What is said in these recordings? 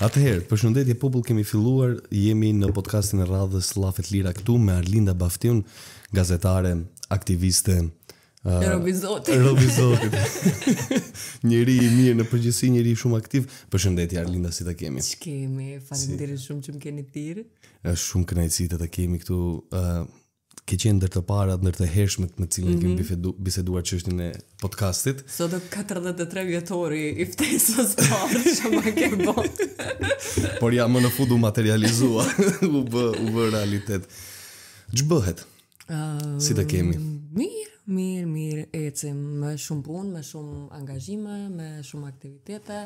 Atëherë, për shëndetje popull kemi filluar, jemi në podcastin e radhës Lafet Lira këtu me Arlinda Baftion, gazetare, aktiviste, Robizoti. Uh, Robizoti. Njeri i mirë në përgjithësi, njëri shumë aktiv. Përshëndetje Arlinda, si ta kemi? Si kemi? Faleminderit shumë që më keni thirrë. Është shumë kënaqësi të ta kemi këtu. Uh, ke qenë ndër të parat, ndër të hershmet me cilën mm -hmm. kemi biseduar çështjen e podcastit. Sot është 43 vjetori i ftesës parë që më ke bën. Por ja më në fund u materializua, u b u b realitet. Ç'bëhet? Uh, si ta kemi? Mirë, mirë, mirë, ecim me shumë punë, me shumë angazhime, me shumë aktivitete,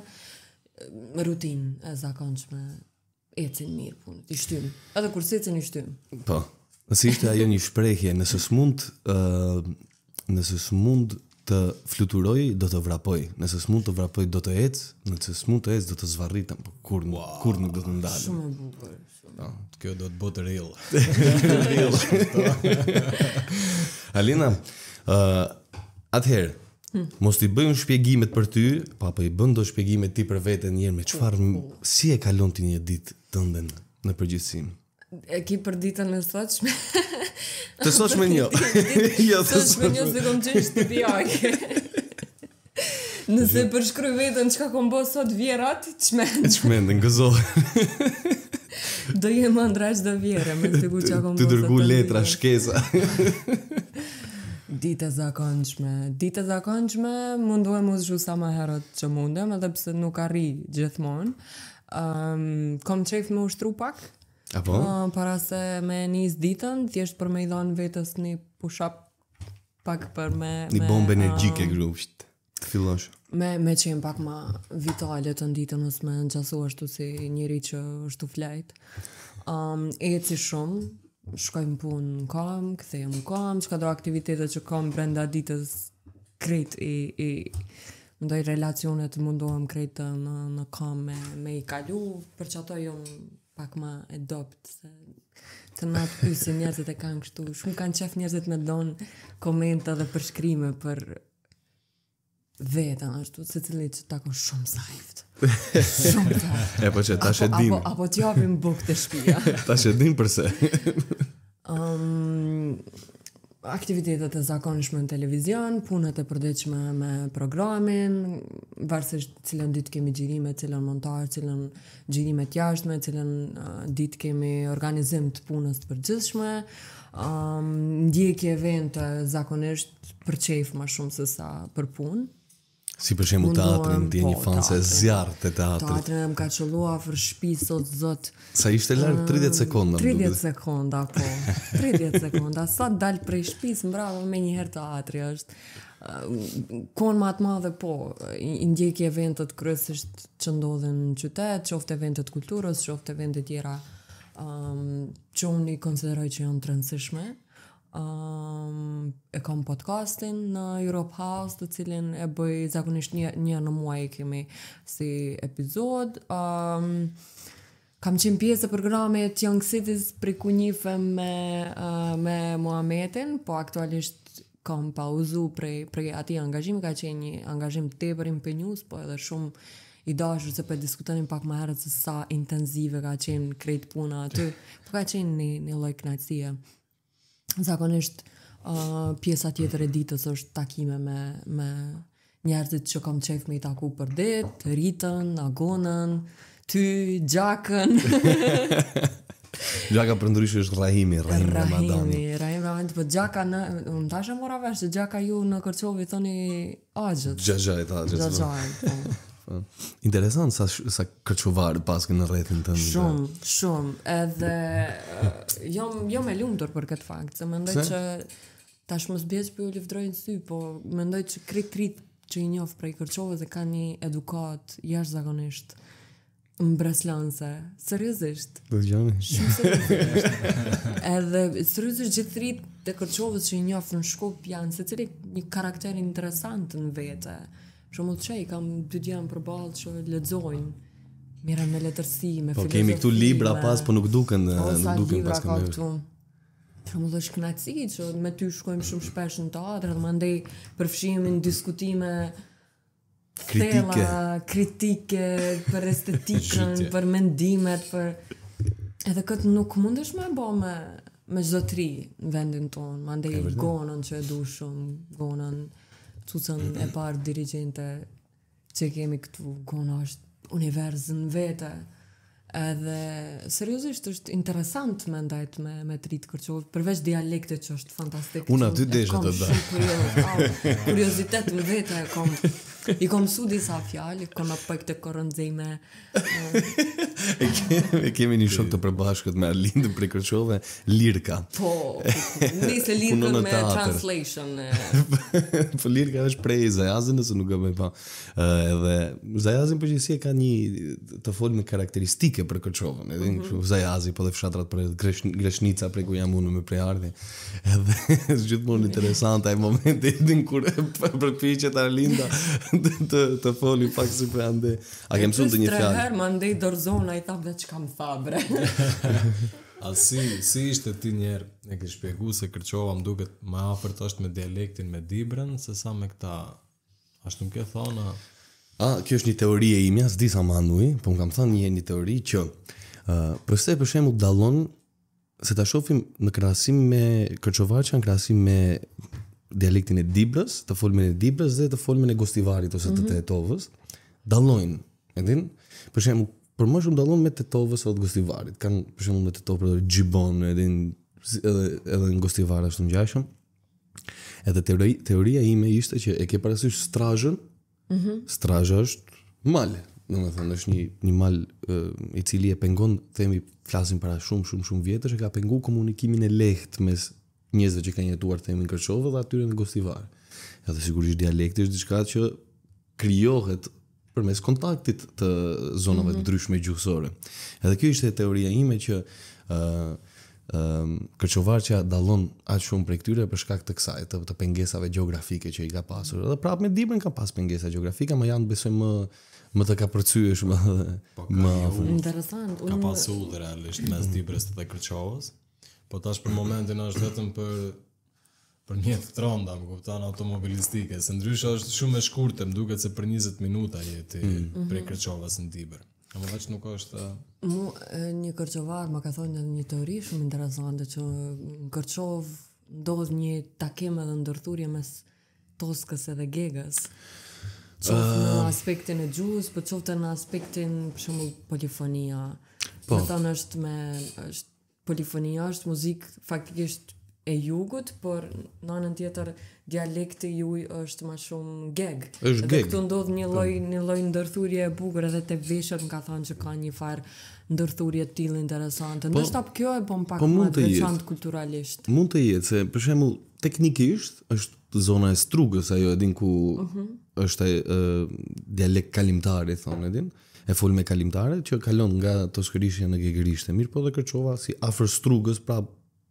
rutinë e zakonshme. Ecim mirë punë, i shtym. Edhe kur secën i shtym. Po, Nëse ishte ajo një shprehje, nëse s'mund, ë, nëse s'mund të fluturoj, do të vrapoj. Nëse s'mund të vrapoj, do të ec. Nëse s'mund të ec, do të zvarritem, po kur wow, kur nuk do të ndalem. Shumë e bukur, shumë. kjo do të bëtë real. real. Alina, ë, uh, atëherë Hmm. Mos t'i bëjmë shpjegimet për ty, pa për po i bëndo shpjegimet ti për vetën njërë me qëfarë, si e kalon t'i një ditë të ndenë në përgjithsim? e ki për ditën e sotshme. Të sotshme një. Jo, të sotshme një se kom gjithë të Nëse për shkruj vetën që ka kom bo sot vjerat, që me në gëzohë. Do je më ndrash dhe vjerë, me të gu që ka kom bo sot vjerat. Të dërgu letra, shkesa. Dite zakonqme, dite zakonqme, mundu e mu zhu sa ma herot që mundem, edhe pse nuk arri gjithmonë. Um, kom qef me ushtru pak Apo? Uh, para se me njës ditën, thjesht për me i dhonë vetës një push-up pak për me... Një bombë uh, energjike e grupsht, të Me, me qenë pak ma vitale të në ditën, nësë me në qasu ashtu si njëri që është u flajtë. Um, e e që shumë, shkojmë punë në kam, këthe në më kam, që ka do aktivitetet që kam brenda ditës krit i... i ndaj relacionet mundohem krejtë në në kam me me i kalu për çato jon pak ma e dopt se të na të pyse njerëzit e kanë kështu shumë kanë qef njerëzit me donë komenta dhe përshkrime për vetën ashtu se cilin që takon shumë sajft shumë të e po që ta shedim apo, apo t'jopim buk të shpia ta shedim përse um, aktivitetet e zakonishme në televizion, punët e përdeqme me programin, varsisht cilën ditë kemi gjirime, cilën montar, cilën gjirime të jashtme, cilën uh, ditë kemi organizim të punës të përgjithshme, um, ndjekje event të zakonisht për ma më shumë se sa për punë, Si për shembu të atërin, të një po, fanse se zjarë të atërit. Të e më ka qëllua fër shpi, sot, zot. Sa ishte larg 30 sekonda. 30 sekonda, po. 30 sekonda, Sa të dalë prej shtëpis së më me një herë të atëri është. Konë matë madhe, po. Indjekje eventet kërësisht që ndodhen në qytetë, qoftë eventet kulturës, qoftë eventet tjera. Um, që unë i konsideroj që janë të rëndësishme um, e kam podcastin në Europe House të cilin e bëj zakonisht një, një në muaj e kemi si epizod um, Kam qenë pjesë e programit Young Cities pri ku njife me, uh, me Mohametin, po aktualisht kam pauzu uzu prej ati angazhim, ka qenë një angazhim të e për impe njus, po edhe shumë i dashur se për po diskutonim pak më herët se sa intenzive ka qenë krejt puna aty, po ka qenë një, një lojknatësia zakonisht uh, pjesa tjetër e ditës është takime me me njerëzit që kam qef me i taku për ditë, rritën, agonën, ty, gjakën. gjaka për ndryshë është Rahimi, Rahimi Ramadani. Rahimi, Rahimi Ramadani, për po gjaka në... Më tashë mora vesh, gjaka ju në Kërqovi, thoni agjët. Gjaxajt, agjët. Gjaxajt, po. Interesant sa sa kërçuvar pas në rrethin tënd. Shumë, shumë. Edhe jo jo më lumtur për këtë fakt, se mendoj që tash mos bëhet për lëvdrojnë sy, po mendoj që krit krit që i njoh prej Kërçovës dhe kanë një edukat jashtëzakonisht mbreslanse. Seriozisht. Do gjoni. Shumë seriozisht. Edhe seriozisht gjithrit të Kërçovës që i njoh në Shkup janë secili një karakter interesant në vete shumull që i kam dy djemë për balë që ledzojnë, mire me letërsi, me filozofi. Po kemi këtu libra me... pas, po nuk duken, o, po, eh, nuk duken pas këmë. Po, Që më dhësh knaci që me ty shkojmë shumë shpesh në teatrë dhe më ndej përfshimi në diskutime kritike. Thela, kritike për estetikën, për mendimet, për... Edhe këtë nuk mundesh me bo me, me zotri në vendin tonë, më ndej gonën që e du shumë, gonën... Tucën e parë dirigente që kemi këtu gona është univerzën vete. Edhe seriozisht është interesant më ndajt me me Trit Kërçov, përveç dialektet që është fantastik. Unë aty deshë të bëj. Kuriozitet më vetë e kom. I kom su disa fjalë, kom apo këtë korrëndzime. e, kem, e kemi një shok të përbashkët me Alindën prej Kërçove, Lirka. Po, nëse Lirka me translation. po Lirka është prej Zajazin, nëse nuk e më pa. Edhe Zajazin përgjithsi ka një të folë në karakteristike dike për Kërçovën, edhe mm -hmm. Zajazi po dhe fshatrat për Greshnica prej ku jam unë me prej ardhi. Edhe gjithmonë interesante ai moment, edhe kur përpiqet Arlinda të të, të foli pak si për ande. A kem të një fjalë. Tre dorzon ai tha vetë çkam tha bre. A si, si ishte ti njerë, e ke shpjegu se kërqova më duket më afer të me dialektin me dibren, se sa me këta, ashtu më ke thona? A, kjo është një teori e imja, s'di sa ma nui, po më kam thënë një një teori që uh, përse për shemë të dalon se ta shofim në krasim me Kërqovarqa, në krasim me dialektin e Dibrës, të folmen e Dibrës dhe të folmen e Gostivarit ose të mm -hmm. Tetovës, dalojnë, edhin, për shemë, për më shumë dalon me Tetovës ose të Gostivarit, kanë për shemë me Tetovë për gjibon, edhin, edhe, edhe në Gostivarit është në gjashëm, edhe teori, teoria ime ishte që e ke parasysh strajën, Mhm. Straja është male, në më thënë, është një, një mal i cili e pengon, themi, flasin para shumë, shumë, shumë vjetër, që ka pengu komunikimin e lehtë mes njëzve që ka jetuar, themi, në Kërçovë dhe atyre në Gostivarë. E dhe sigurisht dialekti është diçka që kryohet për mes kontaktit të zonave mm -hmm. të ndryshme gjuhësore. Edhe kjo ishte teoria ime që um, ehm, Kërqovar që dalon atë shumë për këtyre për shkak të kësaj, të, të pengesave geografike që i ka pasur. Dhe prapë me dibërën ka pas pengesa geografike, më janë besoj më më të ka përcu shumë po, më Më interesant. Ka pasur un... dhe realisht mes dibërës të të kërqovës, po tash për momentin është vetëm për për një të tronda, më kuptan, automobilistike, se ndrysh është shumë e shkurtëm, duke që për 20 minuta jeti mm mhm. për kërqovës në dibërë. Në më nuk është... Mu, një kërqovar më ka thonë një teori shumë interesante që në kërqov ndodh një takim edhe ndërthurje mes toskës edhe gegës. Qoftë në aspektin e gjuhës, Për po qoftë në aspektin për shumë polifonia. Po. Në është me... është polifonia është muzikë faktikisht e jugut, por në anën tjetër dialekti juaj është më shumë geg. Është geg. Këtu ndodh një po. lloj një lloj ndërthurje e bukur edhe te veshët, nga thonë se që ka një far ndërthurje të tillë interesante. Po, Ndoshta kjo e bën pak po më interesant kulturalisht. Mund të jetë se për shembull teknikisht është zona e strugës, ajo edin ku uh mhm. -huh. është e, dialekt kalimtar i thonë edin, e fol me kalimtare që kalon nga toskërishja në gegërisht e mirë, po dhe kërçova si afër strugës, pra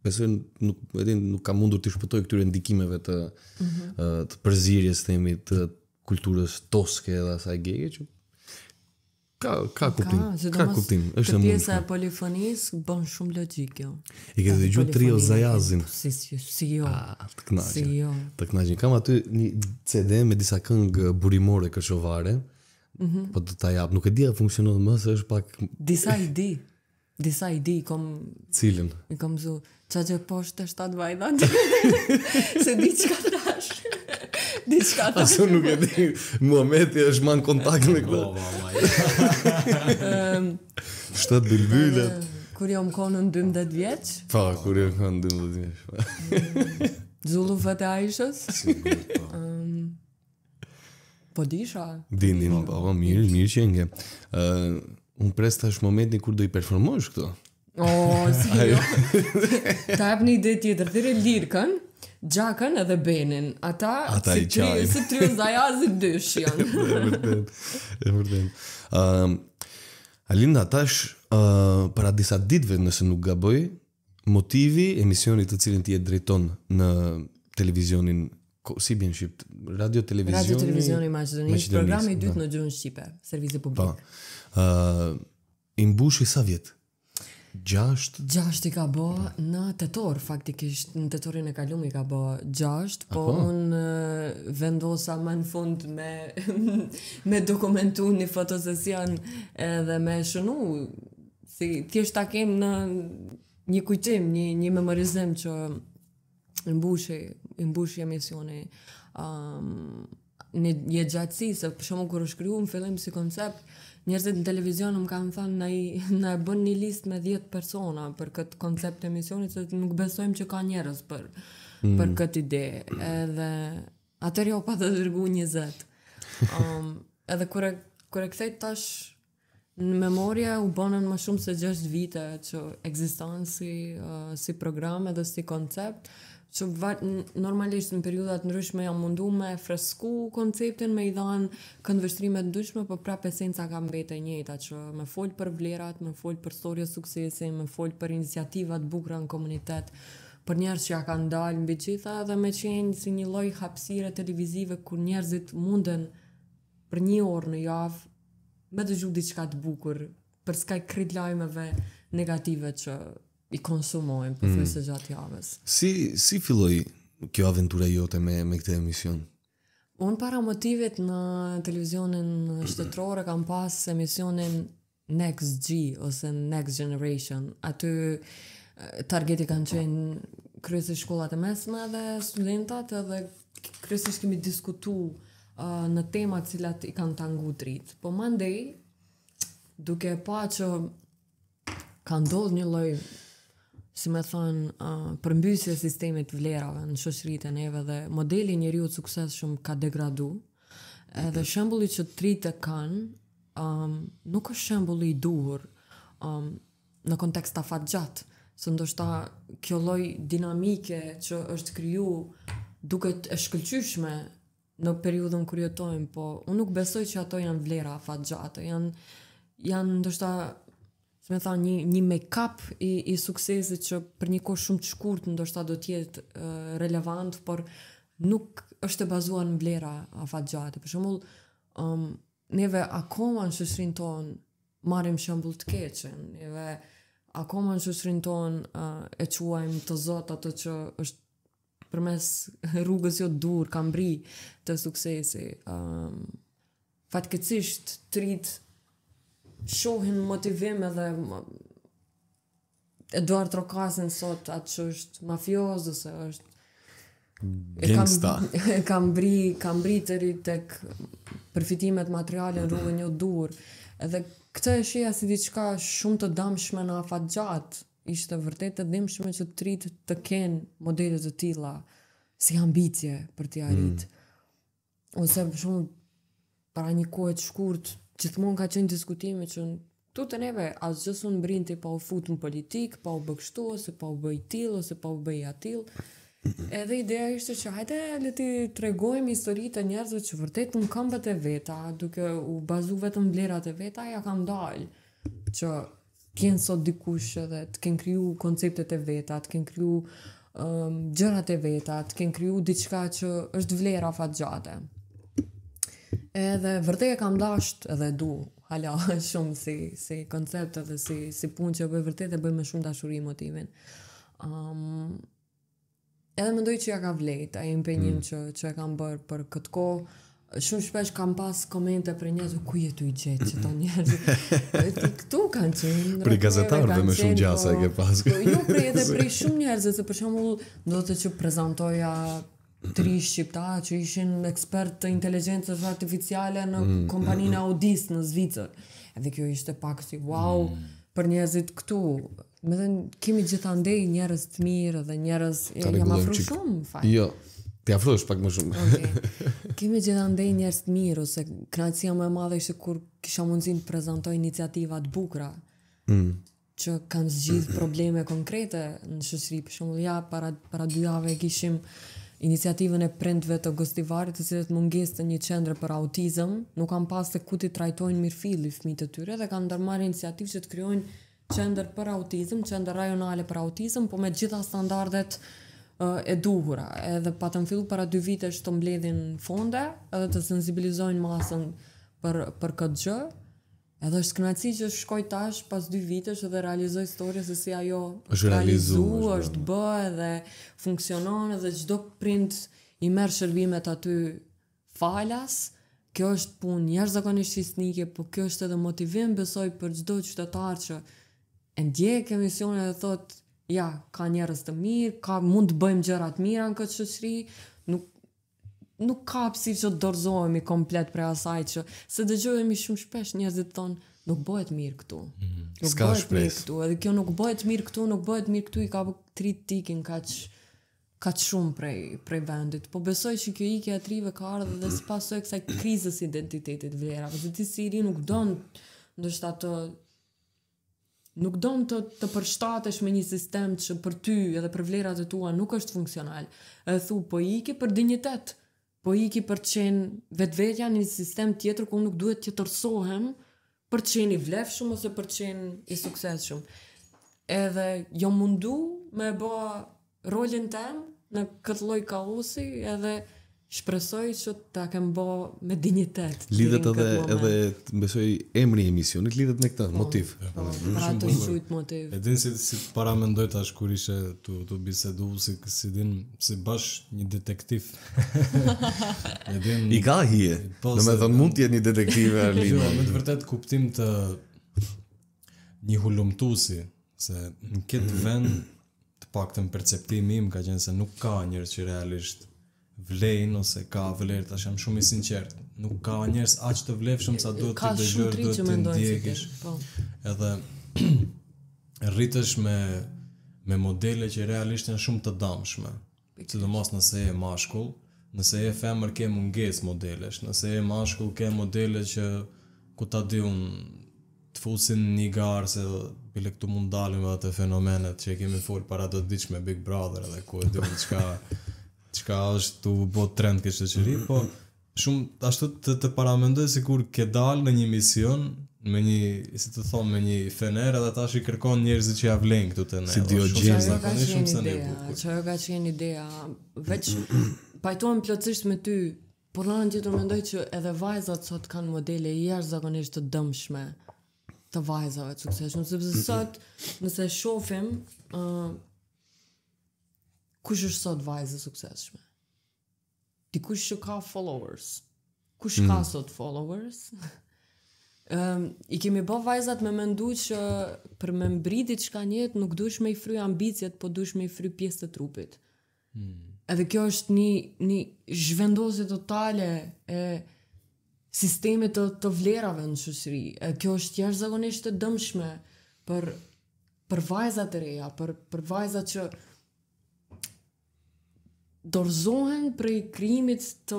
Besoj nuk e nuk kam mundur të shpëtoj këtyre ndikimeve të mm -hmm. të përzierjes themi të kulturës toske edhe asaj gjeje që ka ka kuptim. Ka, ka kuptim. Është një e polifonisë, bën shumë logjik kjo. I ke dëgjuar trio Zajazin? Po, si si jo. Ah, si jo. Të Si të Kam aty një CD me disa këngë burimore këshovare. Mm -hmm. Po do ta jap. Nuk e di a funksionon më, se është pak disa ide disa di, i kom... Cilin? I kom zu, qa që poshtë të shtatë vajdat, se di qka tash. di qka tash. Asë nuk e di, Muhameti është manë kontakt në këtë. shtatë bilbyllet. Kur jo më konë në 12 vjeqë. Pa, kur jo më konë në 12 vjeqë. Mm. Zullu fët a ishës. Sigur, pa. Po. po disha. Din, din, mirë, mirë që nge. Uh, un pres tash momentin kur do i performosh këto. O, si jo. Ta e për një ide tjetër, dhere lirëkën, Gjakën edhe Benin. Ata, Ata si tri, si tri zaja, si janë. e vërdet, e vërdet. Um, Alinda, tash, uh, para disa ditve nëse nuk gaboj, motivi emisionit të cilin ti drejton në televizionin si bjen shqipt, radio televizionin, radio televizioni maqedonisht programi i dytë po. në gjënë shqipe servisi publik pa. Po uh, i mbush i sa vjetë? Gjasht? Gjasht i ka bo pa. në tetor, faktikisht, në tetorin e kalum i ka bo gjasht, po unë vendosa më në fund me, me dokumentu një fotosesion edhe me shënu, si thjesht ta kem në një kujtim, një, një memorizim që në i në mbushi emisioni, um, një, një gjatësi, se për shumë kërë shkryu në fillim si koncept, njerëzit në televizion më kanë thënë na na bën një listë me 10 persona për këtë koncept të emisionit, se nuk besojmë që ka njerëz për mm. për këtë ide. Edhe atëherë jo pa të dërgu 20. Ëm um, edhe kur kur e kthej tash në memoria u bënën më shumë se 6 vite që ekziston si uh, si program edhe si koncept që normalisht në periudat ndryshme jam mundu me fresku konceptin, me i dhanë këndvështrime të ndryshme, për po pra pesenca ka mbet e njëta, që me folë për vlerat, me folë për storje suksesi, me folë për iniciativat bukra në komunitet, për njerës që ja ka ndalë mbi qitha dhe me qenë si një loj hapsire televizive kur njerëzit munden për një orë në javë me të gjudi qka të bukur për skaj kryt lajmeve negative që i konsumojmë për po fëjse mm. gjatë javës. Si, si filloj kjo aventura jote me, me këte emision? Unë para motivet në televizionin shtetrore kam pas emisionin Next G ose Next Generation. Aty targeti kanë qenë kryesi shkollat e mesme dhe studentat dhe kryesi shkimi diskutu uh, në temat cilat i kanë tangu dritë. Po mandej, duke pa që kanë dodhë një lojë, si me thënë, uh, përmbysje sistemit vlerave në shoshrit e neve dhe modeli njëri u të sukses shumë ka degradu, edhe shembuli që të rritë e kanë, um, nuk është shembuli i duhur um, në kontekst të fatë gjatë, së ndoshta kjo loj dinamike që është kryu duket e shkëlqyshme në periudën kër jetojmë, po unë nuk besoj që ato janë vlera fatë gjatë, janë, janë ndoshta si më thonë, një, një make-up i, i suksesit që për një kohë shumë të shkurt, ndoshta do shta do tjetë uh, eh, relevant, por nuk është të bazuar në vlera a fatë gjatë. Për shumë, um, neve akoma në shushrin tonë marim shëmbull të keqen, neve akoma në shushrin tonë uh, e quajmë të zotë ato që është për mes rrugës jo dur, kam bri të suksesi. Um, fatë këtësisht të rritë shohin motivim edhe Eduard Rokasin sot atë që është mafioz ose është Gangsta. E kam, kam bri, të tek përfitimet materiale në rrugën një dur. Edhe këtë e shia si diçka shumë të damshme në afat gjatë. Ishte vërtet të dimshme që të rritë të kenë modelet të tila si ambicje për të arrit. Mm. Ose shumë para një kohet shkurt gjithmonë ka qenë diskutime që në tu të neve, asë gjithë unë brinti pa u futë në politikë, pa u bëkshtu, ose pa u bëj tilë, ose pa u bëj atilë. Edhe ideja ishte që hajde le ti tregojmë histori të njerëzve që vërtet në këmbët e veta, duke u bazu vetëm vlerat e veta, ja kam dalë që kjenë sot dikush dhe të kënë kryu konceptet e veta, të kënë kryu um, gjërat e veta, të kënë kryu diçka që është vlera fatë gjate. Edhe vërtet e kam dashur edhe du hala shumë si si koncept edhe si si punë që bëj vërtet e bëj me shumë dashuri motivin. Ëm um, edhe mendoj që ja ka vlet ai impenim mm. që që e kam bër për këtë kohë. Shumë shpesh kam pas komente për njerëz u ku jetu i gjetë që ta Ti Këtu kanë që Për i gazetarë dhe me shumë po. gjasa e ke pas Jo, po, për edhe për shumë njerëz Se për shumë do të që prezentoja tri shqiptarë që ishin ekspertë të inteligjencës artificiale në mm, mm, kompaninë mm, Audis në Zvicër. Edhe kjo ishte pak si wow mm. për njerëzit këtu. Me dhe kemi gjithandej ndej njerës të mirë dhe njerës... Ta regullojmë qikë. Jam afru Jo, ti afru pak më shumë. Okay. Kemi gjithandej ndej njerës të mirë, ose kënaqësia më e madhe ishte kur kisha mundësin të prezentoj iniciativat bukra. Mm që kanë zgjith probleme konkrete në shoqëri, për shembull ja para para dy javë kishim iniciativën e prindve të gostivarit të cilët mungesë të një qendrë për autizëm, nuk kanë pas se ku ti trajtojnë mirëfilli fëmijët e tyre dhe kanë ndërmarrë iniciativë që të krijojnë qendër për autizëm, qendër rajonale për autizëm, po me të gjitha standardet uh, e duhura. Edhe pa të fillu para dy vitesh të mbledhin fonde, edhe të sensibilizojnë masën për për këtë gjë, Edhe është kënaqësi që shkoj tash pas dy vitesh dhe realizoj historinë se si ajo është realizuar, është bërë dhe funksionon dhe çdo print i merr shërbimet aty falas. Kjo është punë jashtëzakonisht fisnike, por kjo është edhe motivim besoj për çdo qytetar që e ndjek emisionin dhe thotë, ja, ka njerëz të mirë, ka mund të bëjmë gjëra të mira në këtë shoqëri, nuk ka pësi që të dorzojemi komplet për asaj që se dëgjohemi shumë shpesh njerëzit tonë nuk bëhet mirë këtu. Mm, nuk bëhet mirë këtu, edhe kjo nuk bëhet mirë këtu, nuk bëhet mirë këtu i ka tri tikin kaq kaq shumë prej prej vendit. Po besoj që kjo ikje e trive ka ardhur dhe sipas së kësaj krizës identitetit vlera, se ti si i ri nuk don ndoshta të nuk don të të përshtatesh me një sistem që për ty edhe për vlerat e tua nuk është funksional. E thu po iki për dinjitet. Mm po iki për të qenë vetë vetja një sistem tjetër ku nuk duhet të tërsohem për të qenë i vlef shumë ose për të qenë i sukses shumë. Edhe jo mundu me bëa rolin ten në këtë loj kaosi edhe shpresoj që ta kem bo me dinjitet. Lidhet edhe edhe besoj emri i emisionit lidhet me këtë po, motiv. Po, pra të shujt motiv. Edhe si si para mendoj tash kur ishe tu tu bisedu si si din si bash një detektiv. Edhe i ka hije. Po, në më thonë mund të jetë një detektiv Arlin. Jo, më të vërtet kuptim të një hulumtuesi se në këtë vend të paktën perceptimi im ka qenë se nuk ka njerëz që realisht vlen ose ka vlerë tash jam shumë i sinqert nuk ka njerëz aq të vlefshëm sa duhet të dëgjosh duhet të ndjekësh po edhe rritesh me me modele që realisht janë shumë të dëmshme sidomos nëse je mashkull nëse je femër ke mungesë modelesh nëse je mashkull ke modele që ku ta di un të fusin një garë se bile këtu mund dalim dhe të fenomenet që e kemi full para do të diqë me Big Brother dhe ku e dhe unë qka çka është tu bë trend këtë shoqëri, mm-hmm, po mm-hmm. shumë ashtu të të paramendoj sikur ke dalë në një mision me një, si të thonë, me një fener edhe ta shi kërkon njerëz që ja vlen këtu të ne. Si dio gjenë, zakonisht shumë se një bukur. Qërë ka qenë idea, veç pajtojmë plotësisht me ty, por në në gjithë të mendoj që edhe vajzat sot kanë modele i jashtë zakonisht të dëmshme të vajzave të sukseshme, sepse sot nëse shofim, kush është sot vajzë e sukseshme? Dikush që ka followers. Kush mm. ka hmm. sot followers? Um, I kemi bë vajzat me mendu që për me mbritit që ka njetë nuk dush me i fry ambicjet, po dush me i fry pjesë të trupit. Mm. Edhe kjo është një, një zhvendosit totale e sistemi të, të vlerave në shësri. kjo është jashtë zagonisht të dëmshme për, për vajzat e reja, për, për vajzat që dorzohen prej krimit të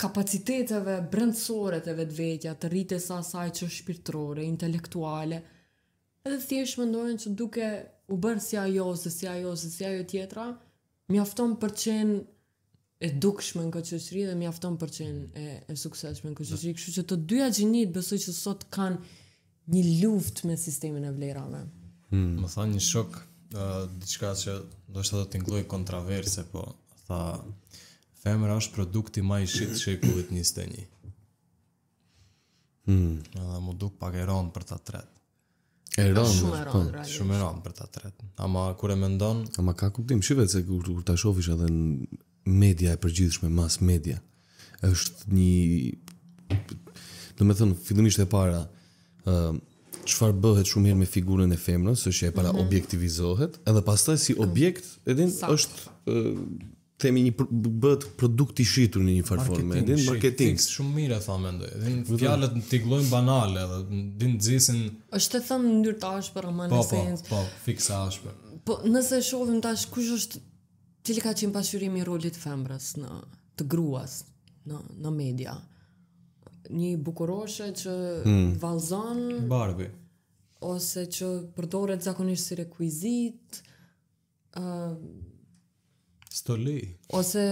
kapaciteteve brendësore të vetvetja, të rritjes sa asaj që shpirtërore, intelektuale. Edhe thjesht mendojnë se duke u bërë si ajo ose si ajo ose si ajo tjetra, mjafton për të qenë e dukshme në këtë qështëri dhe mjafton për qenë e, e sukseshme në këtë qështëri Kështu që të dyja gjinit besoj që sot kanë një luft me sistemin e vlerave. Hmm. Më tha një shok, uh, diçka që do shtë të t'ingloj kontraverse, po tha femra është produkti ma i shqit shekullit njës të një. Hmm. dhe mu duk pak ronë për ta tret. ronë, shumë eron, po. shumë eron për ta tret. Ama kur e mendon... Ama ka kuptim, shive se kur, të ta shofish edhe në media e përgjithshme, mas media, është një... Do me thënë, fillimisht e para, uh, qëfar bëhet shumë herë me figurën e femrës, është që e para mm -hmm. objektivizohet, edhe pastaj si objekt, edhin, është themi një bëhet produkt i shitur në një farë marketing. shumë mirë e thamë mendoj. Dhe fjalët ti gllojnë banale edhe din nxisin. Është të thënë ndyrë të ashpër në Po, po, po fiksa ashpër. Po, nëse shohim tash kush është cili ka qenë pasqyrimi i rolit femrës në të gruas në në media. Një bukuroshe që hmm. vallzon Barbie ose që përdoret zakonisht si rekuizit ë uh, Stoli. Ose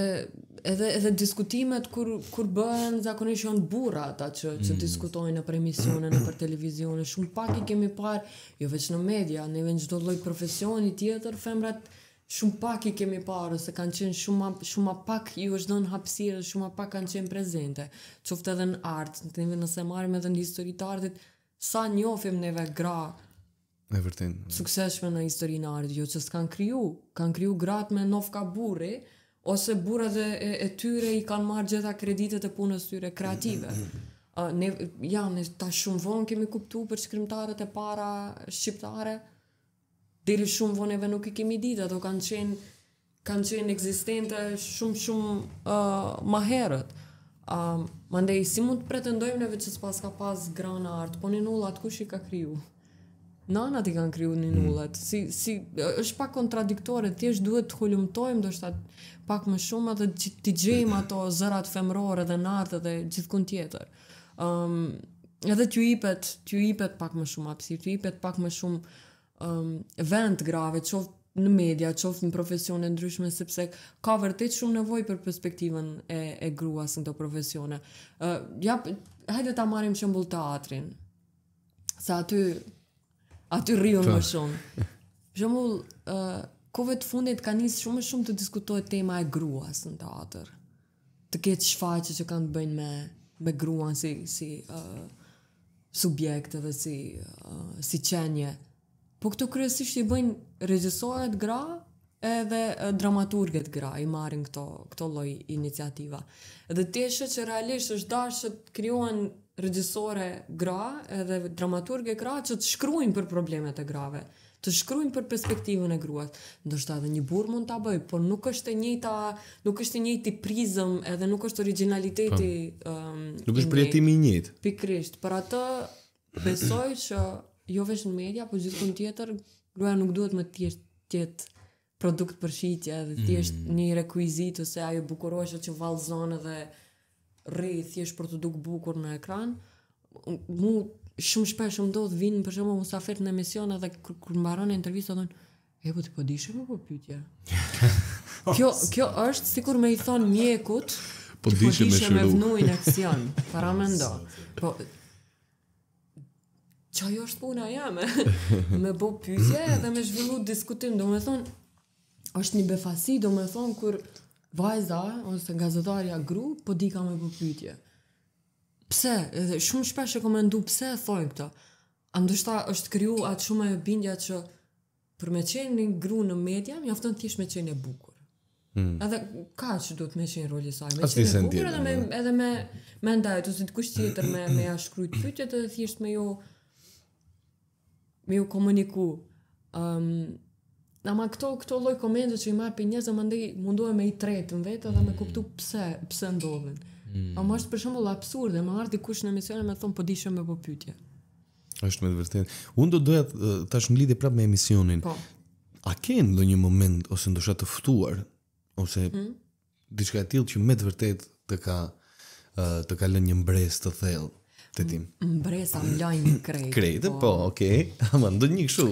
edhe edhe diskutimet kur kur bëhen zakonisht janë burra ata që që mm. diskutojnë për emisione në për televizion, shumë pak i kemi parë, jo vetëm në media, në vend çdo lloj profesioni tjetër femrat shumë pak i kemi parë se kanë qenë shumë shumë pak i u zhdon hapësirë, shumë pak kanë qenë prezente. Qoftë edhe në art, në nëse marrim edhe në histori të artit, sa njohim neve gra, Me vërtin. Sukseshme në historinë ardhë, jo që s'kan kriju kan kriju gratë me nofka burri, ose burat e, e, tyre i kanë marrë gjitha kreditet e punës tyre kreative. Uh, ne, ja, ne ta shumë vonë kemi kuptu për shkrimtarët e para shqiptare, diri shumë vonë eve nuk i kemi ditë, ato kanë qenë, kanë qenë eksistente shumë shumë uh, maherët. Uh, mandej, si mund të pretendojmë neve që s'pas ka pas grana artë, po një nullat kush i ka kryu? nanat i kanë kriju një nullet. Mm. Si, si, është pak kontradiktore, thjesht duhet të hullumtojmë, do thotë pak më shumë, atë që t'i gjejmë ato zërat femrore dhe nartë dhe gjithkun tjetër. Um, edhe t'ju hipet, t'ju hipet pak më shumë apsir, t'ju hipet pak më shumë um, vend grave, qoftë në media, qoftë në profesione ndryshme, sepse ka vërtet shumë nevoj për perspektivën e, e gruas në të profesione. Uh, ja, hajde ta marim shembull teatrin, sa aty aty rrihen më shumë. Për shembull, uh, fundit ka nis shumë shumë të diskutohet tema e gruas në teatr. Të ketë shfaqje që kanë të bëjnë me me gruan si si uh, subjekt edhe si uh, si qenje. Po këto kryesisht i bëjnë regjisorët gra edhe dramaturgët gra i marrin këto këto lloj iniciativa. Edhe ti e që realisht është dashur të krijojnë regjisore gra edhe dramaturge gra që të shkruajnë për problemet e grave, të shkruajnë për perspektivën e gruas. Ndoshta edhe një burr mund ta bëj, por nuk është e njëjta, nuk është e njëjti prizëm edhe nuk është originaliteti. Um, nuk është përjetimi i njëjtë. Pikrisht, për atë besoj që jo vetëm media, por gjithkund tjetër gruaja nuk duhet më të thjesht të jetë produkt për shitje dhe mm. thjesht mm. një rekuizit ose ajo bukuroshe që vallëzon edhe rrethi për të dukë bukur në ekran, mu shumë shpesh më do të vinë për shumë më safert në emision edhe kërë më baronë e intervjisa dhe e po të podishe po, po pyetje?" kjo, kjo është si më me i thonë mjekut po të podishe me, me vënu i në kësion, para me Po, që është puna jame, me bo pytja dhe me zhvillu diskutim, do me thonë, është një befasi, do me thonë, kur vajza ose gazetarja gru, po di ka me përpytje. Pse? Edhe shumë shpesh e komendu pse e thojnë këta. Andështa është kryu atë shumë e bindja që për me qenë një gru në media, mi aftën thjesht me qenë e bukur. Hmm. Edhe ka që duhet me qenë roli saj, me qenë e bukur edhe me, jo. edhe me, me ndajt, të kushtitër tjetër me, me ja shkryt pytjet edhe thjesht me ju me ju komuniku. Um, Ama këto këto lloj komente që i marr për njerëz, mandej mundohem me i tretën vetë dhe me mm. kuptu pse, pse ndodhin. Mm. është për shembull absurde, më ardhi kush në emision e më thon po dishëm me po pyetje. Është me vërtet. Unë do doja tash në lidhje prapë me emisionin. Po. A ke ndonjë moment ose ndoshta të ftuar ose mm. diçka e tillë që me të vërtet të ka të ka lënë një mbres të thellë te tim. Mbresa mm. lajm krejt. krejt, po, po okay. Ama ndonjë kështu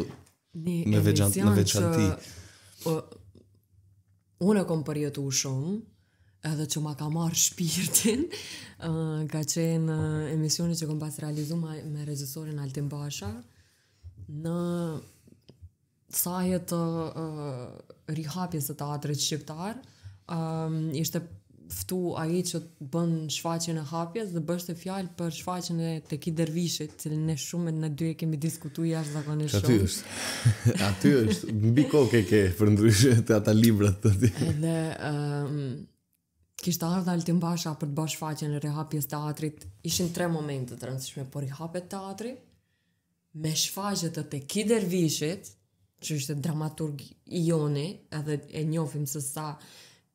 një në emision në që o, unë e kom përjetu shumë edhe që ma ka marrë shpirtin uh, ka qenë uh, emisioni që kom pas realizu ma, me regjisorin Altim Basha në sajet uh, rihapjes të teatrit shqiptar um, ishte ftu ai që të bën shfaqjen e hapjes dhe bësh të fjalë për shfaqjen e Teki Dervishit, të cilën ne shumë ne dy e kemi diskutuar jashtëzakonisht. Aty është. Aty është mbi kokë ke për ndryshe të ata librat të aty. Dhe ëm ehm, um, kishte ardhur Altin Basha për të bërë shfaqjen e rihapjes teatrit. Ishin tre momente të rëndësishme, por i hapet teatri me shfaqje të Teki Dervishit që është dramaturg i joni edhe e njohim se sa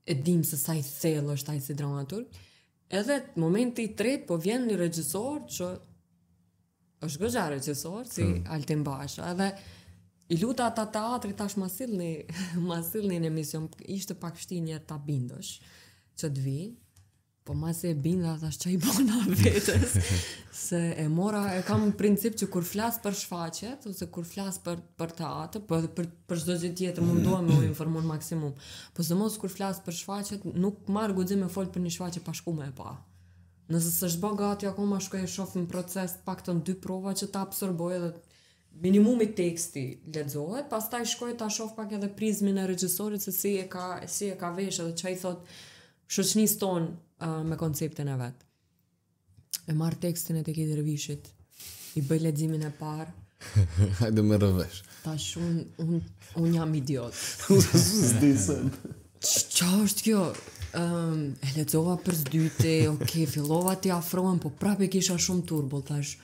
e dim se sa i thellë është ai si dramaturg. Edhe momenti i tretë po vjen një regjisor që është gjithë regjisor si hmm. Altin Basha. Edhe i luta ata teatri tash ma sillni, ma sillni në emision ishte pak vështirë ta bindosh që të vi, Po ma se e binda, ta shqa i bona vetës, se e mora, e kam princip që kur flasë për shfaqet, ose kur flasë për, për të atë, për, për, për shdo gjithë tjetë me u informu maksimum, po së mos kur flasë për shfaqet, nuk marë gudzi me folë për një shfaqet shku me e pa. Nëse së shbo gati, akoma shkojë e shofë në proces pak të në dy prova që ta absorboj edhe minimumi teksti lexohet, pastaj shkoj ta shoh pak edhe prizmin e regjisorit se si e ka si e ka veshë edhe çai thotë shoqënis ston uh, me konceptin e vet. E marr tekstin e tek i dervishit. I bëj leximin e parë. Hajde më rrëvesh. Tash un un un jam idiot. Zdisën. Ç'ka është kjo? Ëm e lexova për së dyti, ok, fillova ti afrohem, po prapë kisha shumë turbull tash.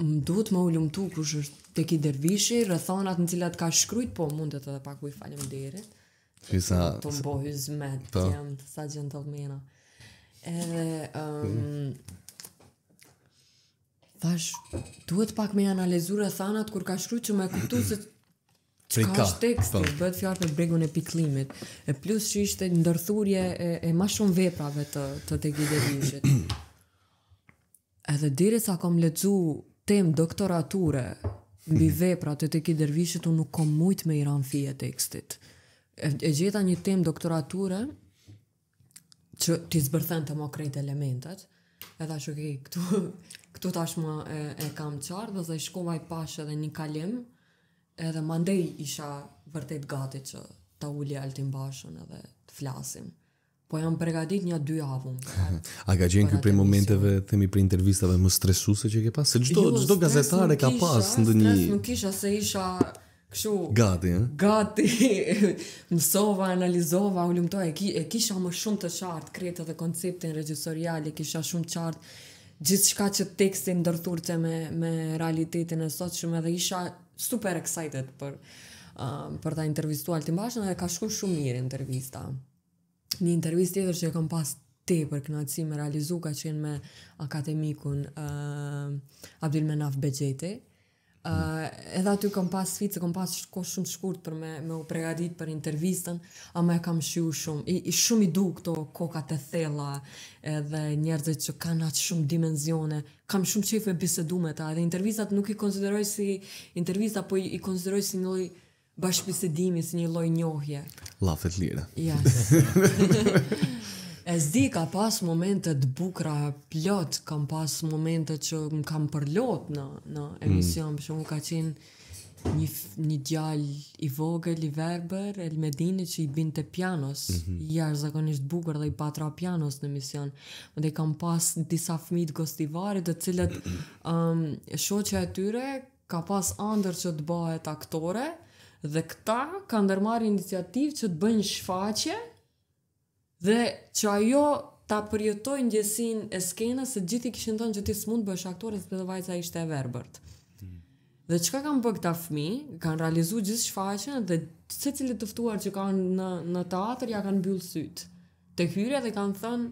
Më duhet më ulumtu kush është tek i dervishi, rrethonat në cilat ka shkruajt, po mundet edhe pak u falem derit. Fisa të mbo hyzmet të janë të sa gjënë të Edhe... Um, Thash, duhet pak me analizur e thanat kur ka shkru që me këtu se që ka është tekst të po. bëtë fjarë për bregun e piklimit. E plus që ishte ndërthurje e, e ma shumë veprave të të, të gjithë e Edhe dire sa kom lecu tem doktorature mbi veprat të të gjithë e unë nuk kom mujt me i ranë fije tekstit e gjitha një tem doktoraturë që ti zbërthen të më krejt elementet, edhe që ki, këtu, këtu tashmë e, e kam qarë, dhe zë i shkova i pashë edhe një kalim, edhe mandej isha vërtet gati që ta uli altin bashën edhe të flasim. Po jam përgatit një dy avun. A ka gjenë këtë prej momenteve, themi prej intervistave, më stresuse që ke jo, pas? Se gjdo, jo, gjdo gazetare ka pas në një... Stres nuk kisha se isha... Kështu. Gati, ëh. Eh? Gati. Mësova, analizova, u e, ki, kisha më shumë të qartë kretë dhe konceptin regjisorial, e kisha shumë të qartë gjithçka që teksti ndërthurte me me realitetin e sotshëm edhe isha super excited për uh, për ta intervistuar Altin Bashën e ka shkuar shumë mirë intervista. Një intervistë tjetër që e kam pas te për kënaqësi me realizu që qenë me akademikun uh, Abdulmenaf Bejeti. Uh, edhe aty kam pas fitë, kam pas shko shumë shkurt për me, me u pregadit për intervistën, a me kam shiu shumë, i, i shumë i du këto kokat e thela, edhe njerëzit që kanë atë shumë dimenzione, kam shumë qefë e me ta, edhe intervistat nuk i konsideroj si intervista, po i, i konsideroj si një loj bashkëpisedimi, si një loj njohje. Lafet lira. Yes. E zdi, ka pas momente të bukra plot, kam pas momente që më kam përlot në, në mm. emision, mm. për shumë ka qenë një, një djal i vogël, i verber, el me dini që i binte të pianos, mm -hmm. i arë zakonisht bukër dhe i patra pianos në emision, dhe i kam pas disa fmit gostivarit të cilët um, shoqe e tyre ka pas andër që të bëhet aktore, dhe këta ka ndërmarë iniciativë që të bëjnë shfaqe, mm dhe që ajo ta përjetoj ndjesin e skenës se gjithë i kishin thënë që ti s'mund bësh aktore sepse edhe vajza ishte e verbërt. Dhe çka kanë bërë këta fëmijë, kanë realizuar gjithë shfaqjen dhe secili të ftuar që kanë në në teatr ja kanë mbyll syt. Te hyrja dhe kanë thënë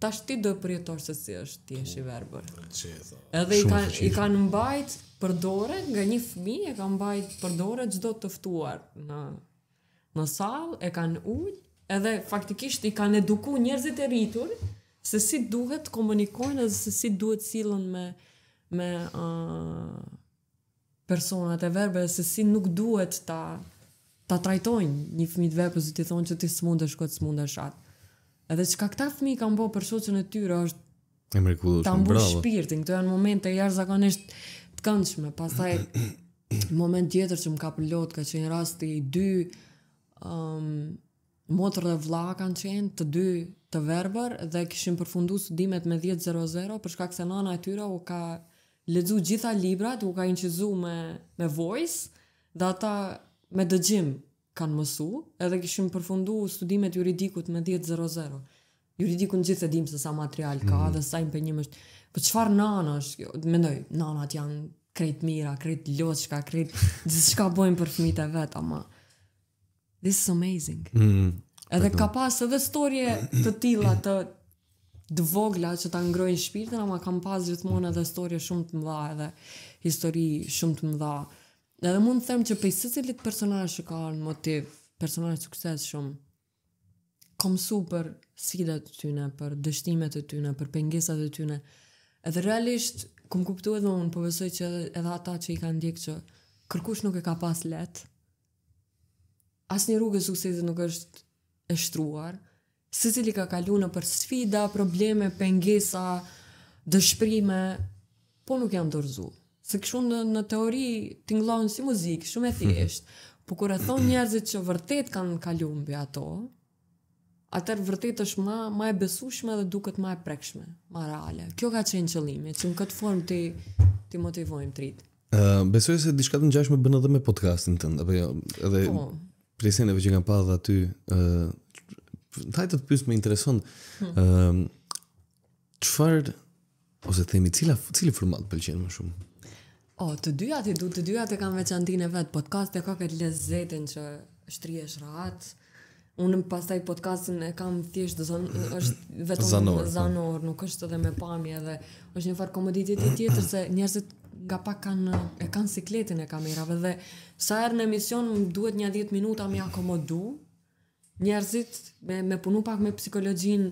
tash ti do përjetosh se si është ti jesh i verbër. Po, edhe i kanë i kanë mbajt për dorë nga një fëmijë e kanë mbajt për dorë çdo të ftuar në në sallë e kanë ulë edhe faktikisht i kanë eduku njerëzit e rritur se si duhet të komunikojnë edhe se si duhet cilën me me uh, personat e verbe se si nuk duhet ta ta trajtojnë një fëmi të verbe zë ti thonë që ti së mund të shkot së të shat edhe që ka këta fëmi kam bërë për shoqën e tyre është e mrekullueshme. rikudu shumë shpirtin këto janë momente e të këndshme pasaj moment tjetër që më ka pëllot ka që rasti i dy um, motër dhe vla kanë qenë të dy të verbër dhe kishin përfundu studimet me 10.00 për shkak se nana e tyra u ka ledzu gjitha librat, u ka inqizu me, me voice dhe ata me dëgjim kanë mësu edhe kishin përfundu studimet juridikut me 10.00 Juridikun në gjithë e dim se sa material ka mm -hmm. dhe sa i është, njëmësht po për qëfar nana është jo, mendoj, nanat janë krejt mira, krejt loqka krejt gjithë shka bojnë për fëmite vetë ama this is amazing. Mm, edhe ka pas edhe storje të tilla të të vogla që ta ngrojnë shpirtin, ama kam pas gjithmonë edhe storje shumë të mëdha edhe histori shumë të mëdha. Edhe mund të them që pej secilit personazh që ka motiv, personazh sukses shumë kom super sfidat të tyne, për dështimet të tyne, për pengesat të tyne. Edhe realisht, kom kuptu edhe unë, po besoj që edhe, edhe ata që i kanë ndjekë që kërkush nuk e ka pas letë, asë një rrugë e suksesit nuk është e shtruar, se cili ka kalu në për sfida, probleme, pengesa, dëshprime, po nuk janë dorëzu. Se këshu në, në teori t'inglohen si muzikë, shumë e thjeshtë, po kur e thonë njerëzit që vërtet kanë kalu në bëja to, atër vërtet është ma, ma e besushme dhe duket ma e prekshme, ma reale. Kjo ka qenë qëlimi, që në këtë formë ti, ti motivojmë të rritë. Uh, besoj se diçka të ngjashme bën edhe me podcastin tënd, apo jo, edhe po presendeve që kam pa dhe aty, uh, taj të pyes më me intereson, uh, hmm. qëfar, ose themi, cila, cili format pëlqenë më shumë? O, oh, të dyja të du, të dyja të kam veçantinë e vetë, podcast e ka këtë lezetin që shtri e shratë, Unë pastaj podcastin e kam thjesht do zon është vetëm zanor, po. zanor nuk është edhe me pamje edhe është një farë komoditeti tjetër se njerëzit nga pak kanë e kanë sikletin e kamerave dhe sa herë në emision duhet një 10 minuta mi akomodu njerëzit me, me punu pak me psikologjin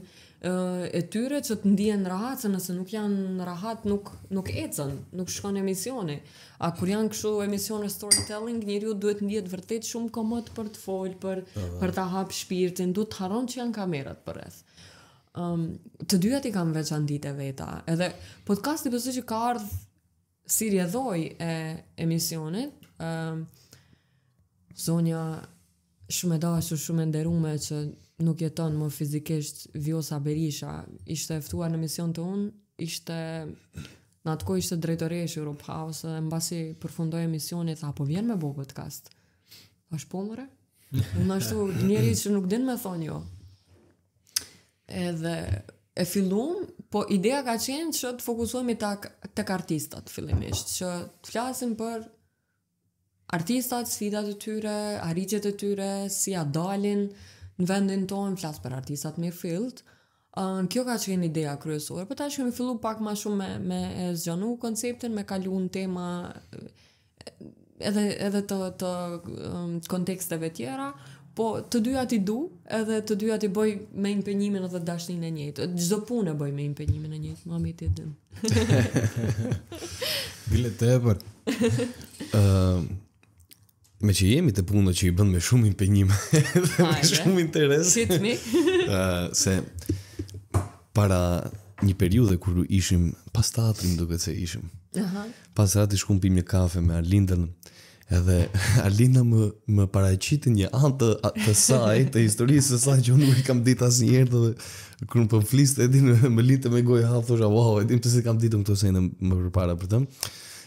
e tyre që të ndihen rahat se nëse nuk janë rahat nuk nuk ecën, nuk shkon emisioni. A kur janë kështu emisione storytelling, njeriu duhet ndihet vërtet shumë komod për të folë, për Aha. për ta hap shpirtin, duhet të harron që janë kamerat për rreth. Ëm, um, të dyja ti kanë veçantë veta. Edhe podcasti besoj që ka ardhur si rjedhoj e emisionit, um, zonja shumë e dashur, shumë e nderume që nuk jeton më fizikisht Vjosa Berisha, ishte eftuar në mision të unë, ishte në atë kohë ishte drejtoresh Europe House dhe mbasi përfundoi emisioni tha po vjen me bo podcast. është po more. Unë ashtu njerëz që nuk din më thonë jo. Edhe e filluam, po ideja ka qenë që të fokusohemi tek tek artistat fillimisht, që të flasim për artistat, sfidat e tyre, arritjet e tyre, si a dalin në vendin tonë, flas për artistat me fillt. Ëm kjo ka qenë ideja kryesore, por tash kemi filluar pak më shumë me me e zgjonu konceptin, me kaluën tema edhe edhe të të um, konteksteve tjera, po të dyja ti du, edhe të dyja ti boj me impenjimin edhe dashnin e njëtë. Çdo punë e boj me impenjimin e njëtë, më t'i e dëmë. Gjellet të e për. Uh, me që jemi të punë, që i bënd me shumë impenjime, dhe me shumë interesë. Sitë mi. uh, se, para një periude kur ishim, pas të atërim duke të se ishim, uh -huh. pas të shkum shkumpim një kafe me Arlindën, Edhe Alina më më paraqiti një anë të të saj, të historisë së saj që unë nuk e kam ditë asnjëherë dhe kur më po fliste edin më lindte me gojë hap thosha wow, edin pse kam ditë këto sejnë më përpara për të.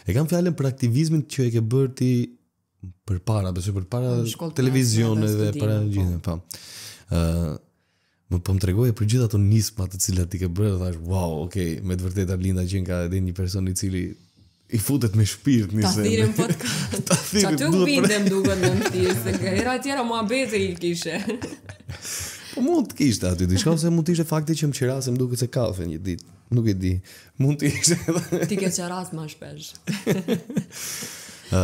E kam fjalën për aktivizmin që e ke bërti ti përpara, besoj përpara televizioneve para po. gjithë, po. ë më po më për gjithë ato nisma të cilat ti ke bërë dhe thash wow, okay, me të vërtetë Alina gjën ka edhe një person i cili i futet me shpirt një zemë. Ta thirim podcast. Ta thirim podcast. Qa të bindem duke në se era tjera mua beze i kishe. po mund të kishte aty, di shkam se mund të ishte fakti që më qera se më duke se kafe një ditë. Nuk e di. Mund të ishte edhe. Ti ke qera më ma shpesh. Ë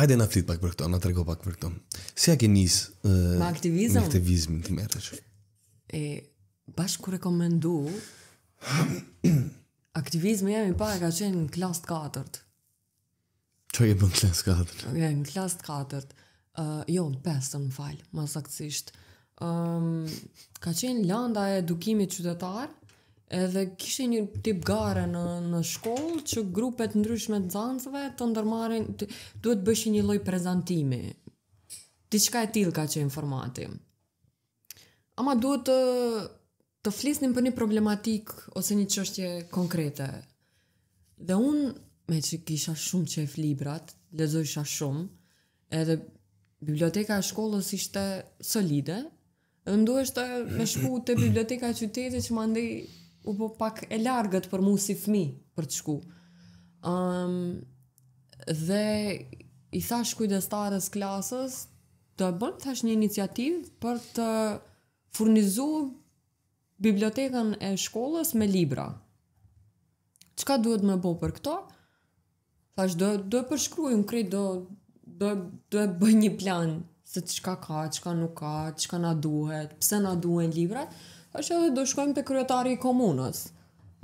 ajde na flit pak për këto, na trego pak për këto. Si a ke njës uh, aktivizëm? me aktivizmin të merësh? E, bashkë kërë Aktivizmi jemi pa e ka qenë në klasë të katërt. Që e bënë klasë të katërt? në klasë të katërt. Uh, jo, në pesë të më falë, më saksisht. Um, ka qenë landa e edukimit qytetarë, edhe kishte një tip gare në në shkollë që grupet të ndryshme të nxënësve të ndërmarrin duhet bëshin një lloj prezantimi. Diçka e tillë ka qenë formati. Ama duhet të flisnim për një problematik ose një qështje konkrete. Dhe unë, me që kisha shumë qef librat, lezojisha shumë, edhe biblioteka e shkollës ishte solide, edhe më duhesh të me shku të biblioteka e qytetit që mandi u po pak e largët për mu si fmi për të shku. Um, dhe i thash kujdestarës klasës të bënd thash një iniciativ për të furnizu bibliotekën e shkollës me libra. Çka duhet me bo për këto? Thash, do, do të përshkruaj unë do, do, do të bëj një plan se çka ka, çka nuk ka, çka na duhet, pse na duhen librat. Thash, edhe do shkojmë të kryetari i komunës.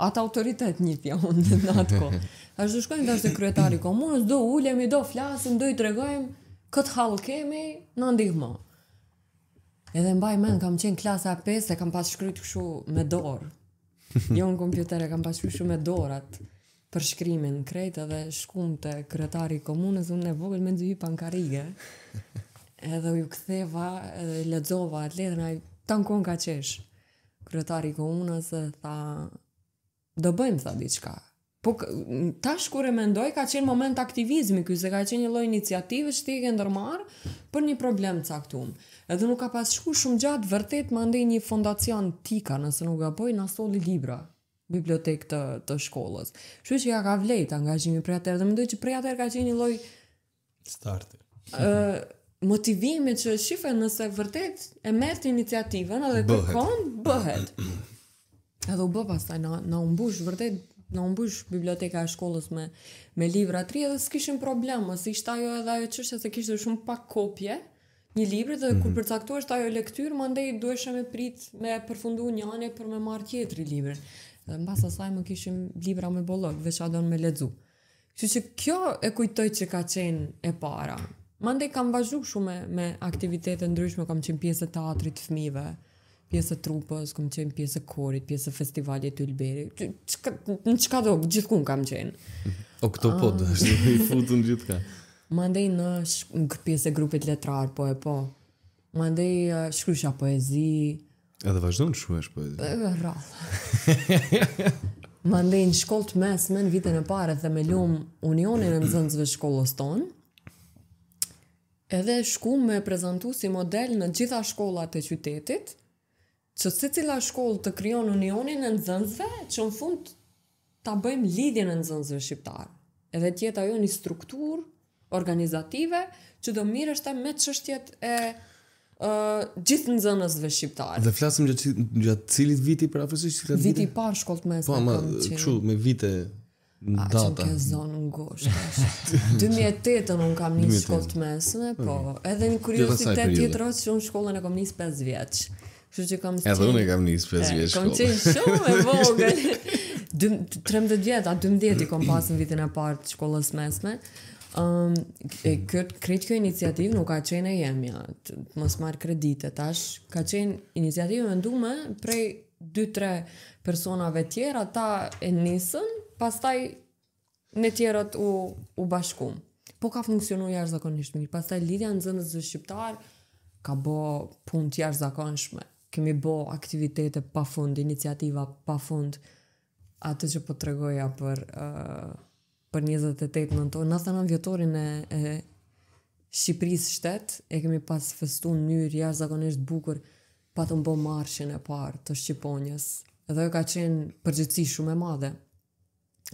Atë autoritet një pion në atë ko. Thash, do shkojmë të ashtë të kryetari i komunës, do ulemi, do flasim, do i tregojmë, këtë halë kemi, në ndihmojmë. Edhe mbaj mend kam qenë klasa 5 e kam pas shkruajt kështu me dorë. Jo në kompjuter e kam pas shkruajt me atë për shkrimin krejt edhe shkum të kryetari i komunës unë e vogël me dy pankarige. Edhe u ktheva, edhe lexova atë letrën ai në konë ka qesh. Kryetari i komunës tha do bëjmë tha diçka. Po tash kur e mendoj ka qenë moment aktivizmi ky, se ka qenë një lloj iniciative që ti ke ndërmarr për një problem të caktuar. Edhe nuk ka pas shku shumë gjatë vërtet më ndej një fondacion tika, nëse nuk gaboj, na solli libra bibliotekë të, të shkollës. Kështu që ja ka vlejt angazhimi prej atëherë dhe mendoj që prej atëherë ka qenë një lloj starti. Ë motivimi që shifë nëse vërtet e merrti iniciativën edhe kërkon bëhet. Edhe u bë pastaj na na u vërtet në mbush biblioteka e shkollës me, me libra të rje dhe s'kishin probleme, ishtë ajo edhe ajo qështë se kishtë shumë pak kopje një libri dhe mm -hmm. kur mhm. përcaktuash ajo lektyrë, më ndej duesh prit me përfundu një anje për me marë tjetëri libri. Dhe në basa saj më kishim libra me bolog, dhe që me ledzu. që kjo e kujtoj që ka qenë e para. Më kam vazhdu shumë me, me aktivitete ndryshme, kam qenë pjesë të atrit fmive, pjesë trupës, kam qenë pjesë korit, pjesë festivalit të Ulberi. Në çka do, gjithkund kam qenë. O këto po ah. do, i futun gjithka. Mandej në një pjesë grupit letrar, po e po. Mandej uh, shkruajsha poezi. Edhe vazhdon të shkruash poezi. Edhe rrah. Mandej në shkollë të mesme në vitin e parë dhe me lum unionin e nxënësve shkollës tonë. Edhe shku me prezentu si model në gjitha shkollat e qytetit që se cila shkollë të kryon unionin e në që në fund të bëjmë lidhjen e në shqiptarë. Edhe tjetë ajo një struktur organizative që do mirë është me të shështjet e uh, gjithë në shqiptarë. Dhe flasëm gjatë cilit viti për pra, afësish? Viti, viti par shkollë të mes. Po, ma, këshu, me vite... A, që në ke zonë në goshtë 2008-ën kam një shkollë të mesme Po, edhe një kuriositet tjetër që unë shkollën e kom 5 vjeqë Kështu që kam Edhe unë kam nis 5 vjeç shkolla. Kam qenë shumë e vogël. 13 vjet, a 12 i kom pas në vitin e parë të shkollës mesme. Um, e këtë kretë kjo iniciativë nuk ka qenë e jemi, ja, mos marë kredite, tash ka qenë iniciativë e prej 2-3 personave tjera, ta e nisën, pastaj në tjerët u, u bashkum. Po ka funksionu jashtëzakonisht mirë, pastaj lidhja në zëndës dhe ka bo punë të jarë kemi bo aktivitete pa fund, iniciativa pa fund, atë që po të regoja për, uh, për 28 në të në të në vjetorin e, e Shqipëris shtet, e kemi pas festu në njërë, jashtë zakonisht bukur, pa të mbo marshin e parë të Shqiponjës, dhe ka qenë përgjithësi shumë e madhe.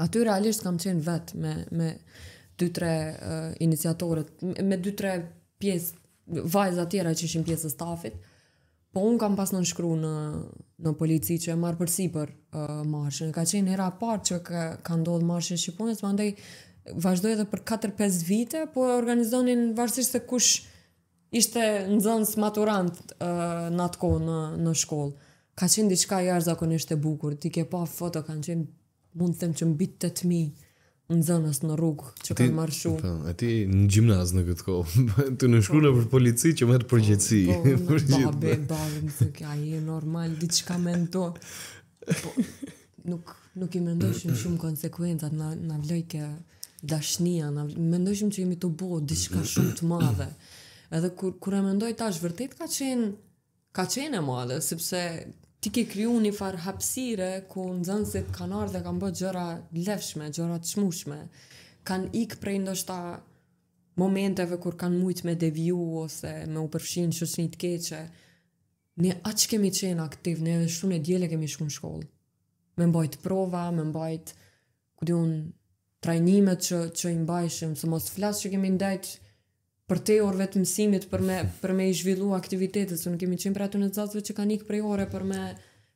Aty realisht kam qenë vetë me, me 2-3 uh, iniciatorët, me 2-3 pjesë, vajzë atjera që ishim pjesë stafit, Po unë kam pas në nëshkru në, në polici që e marë përsi për uh, marshën. Ka qenë hera parë që ka, ka ndodhë marshën Shqipunës, ma ndaj vazhdoj edhe për 4-5 vite, po organizonin vazhdojsh se kush ishte në zënës maturant uh, në atë kohë në, në shkollë. Ka qenë diçka jarë zakonisht e bukur, ti ke pa foto, kanë qenë mund të them që mbi 8000 në zonës në rrugë që ka marrë shumë. Po, e ti në gjimnaz në këtë kohë. Të në shkollë për polici që merr të Po, po, po, babë, babë, më thonë, "Ai është normal, diçka mendon." Po, nuk nuk i mendojshim shumë konsekuencat na na vloj kë dashnia, na mendojshim që jemi të bëu diçka shumë të madhe. Edhe kur kur e mendoj tash vërtet ka qenë ka qenë e madhe, sepse ti ke kriju një farë hapsire ku në zënësit kanë arë dhe kanë bëtë gjëra lefshme, gjëra të shmushme, kanë ikë prej ndoshta momenteve kur kanë mujtë me deviju ose me u përfshinë që një të keqe, Ne aqë kemi qenë aktiv, ne edhe shumë e djele kemi shkumë shkollë, me mbajtë prova, me mbajtë, këtë unë trajnimet që, që i mbajshim, së mos flasë që kemi ndajtë, për te orëve të mësimit për me për me i zhvillu aktivitetet, sun kemi qenë për ato në zgjatve që kanë ikë prej ore për me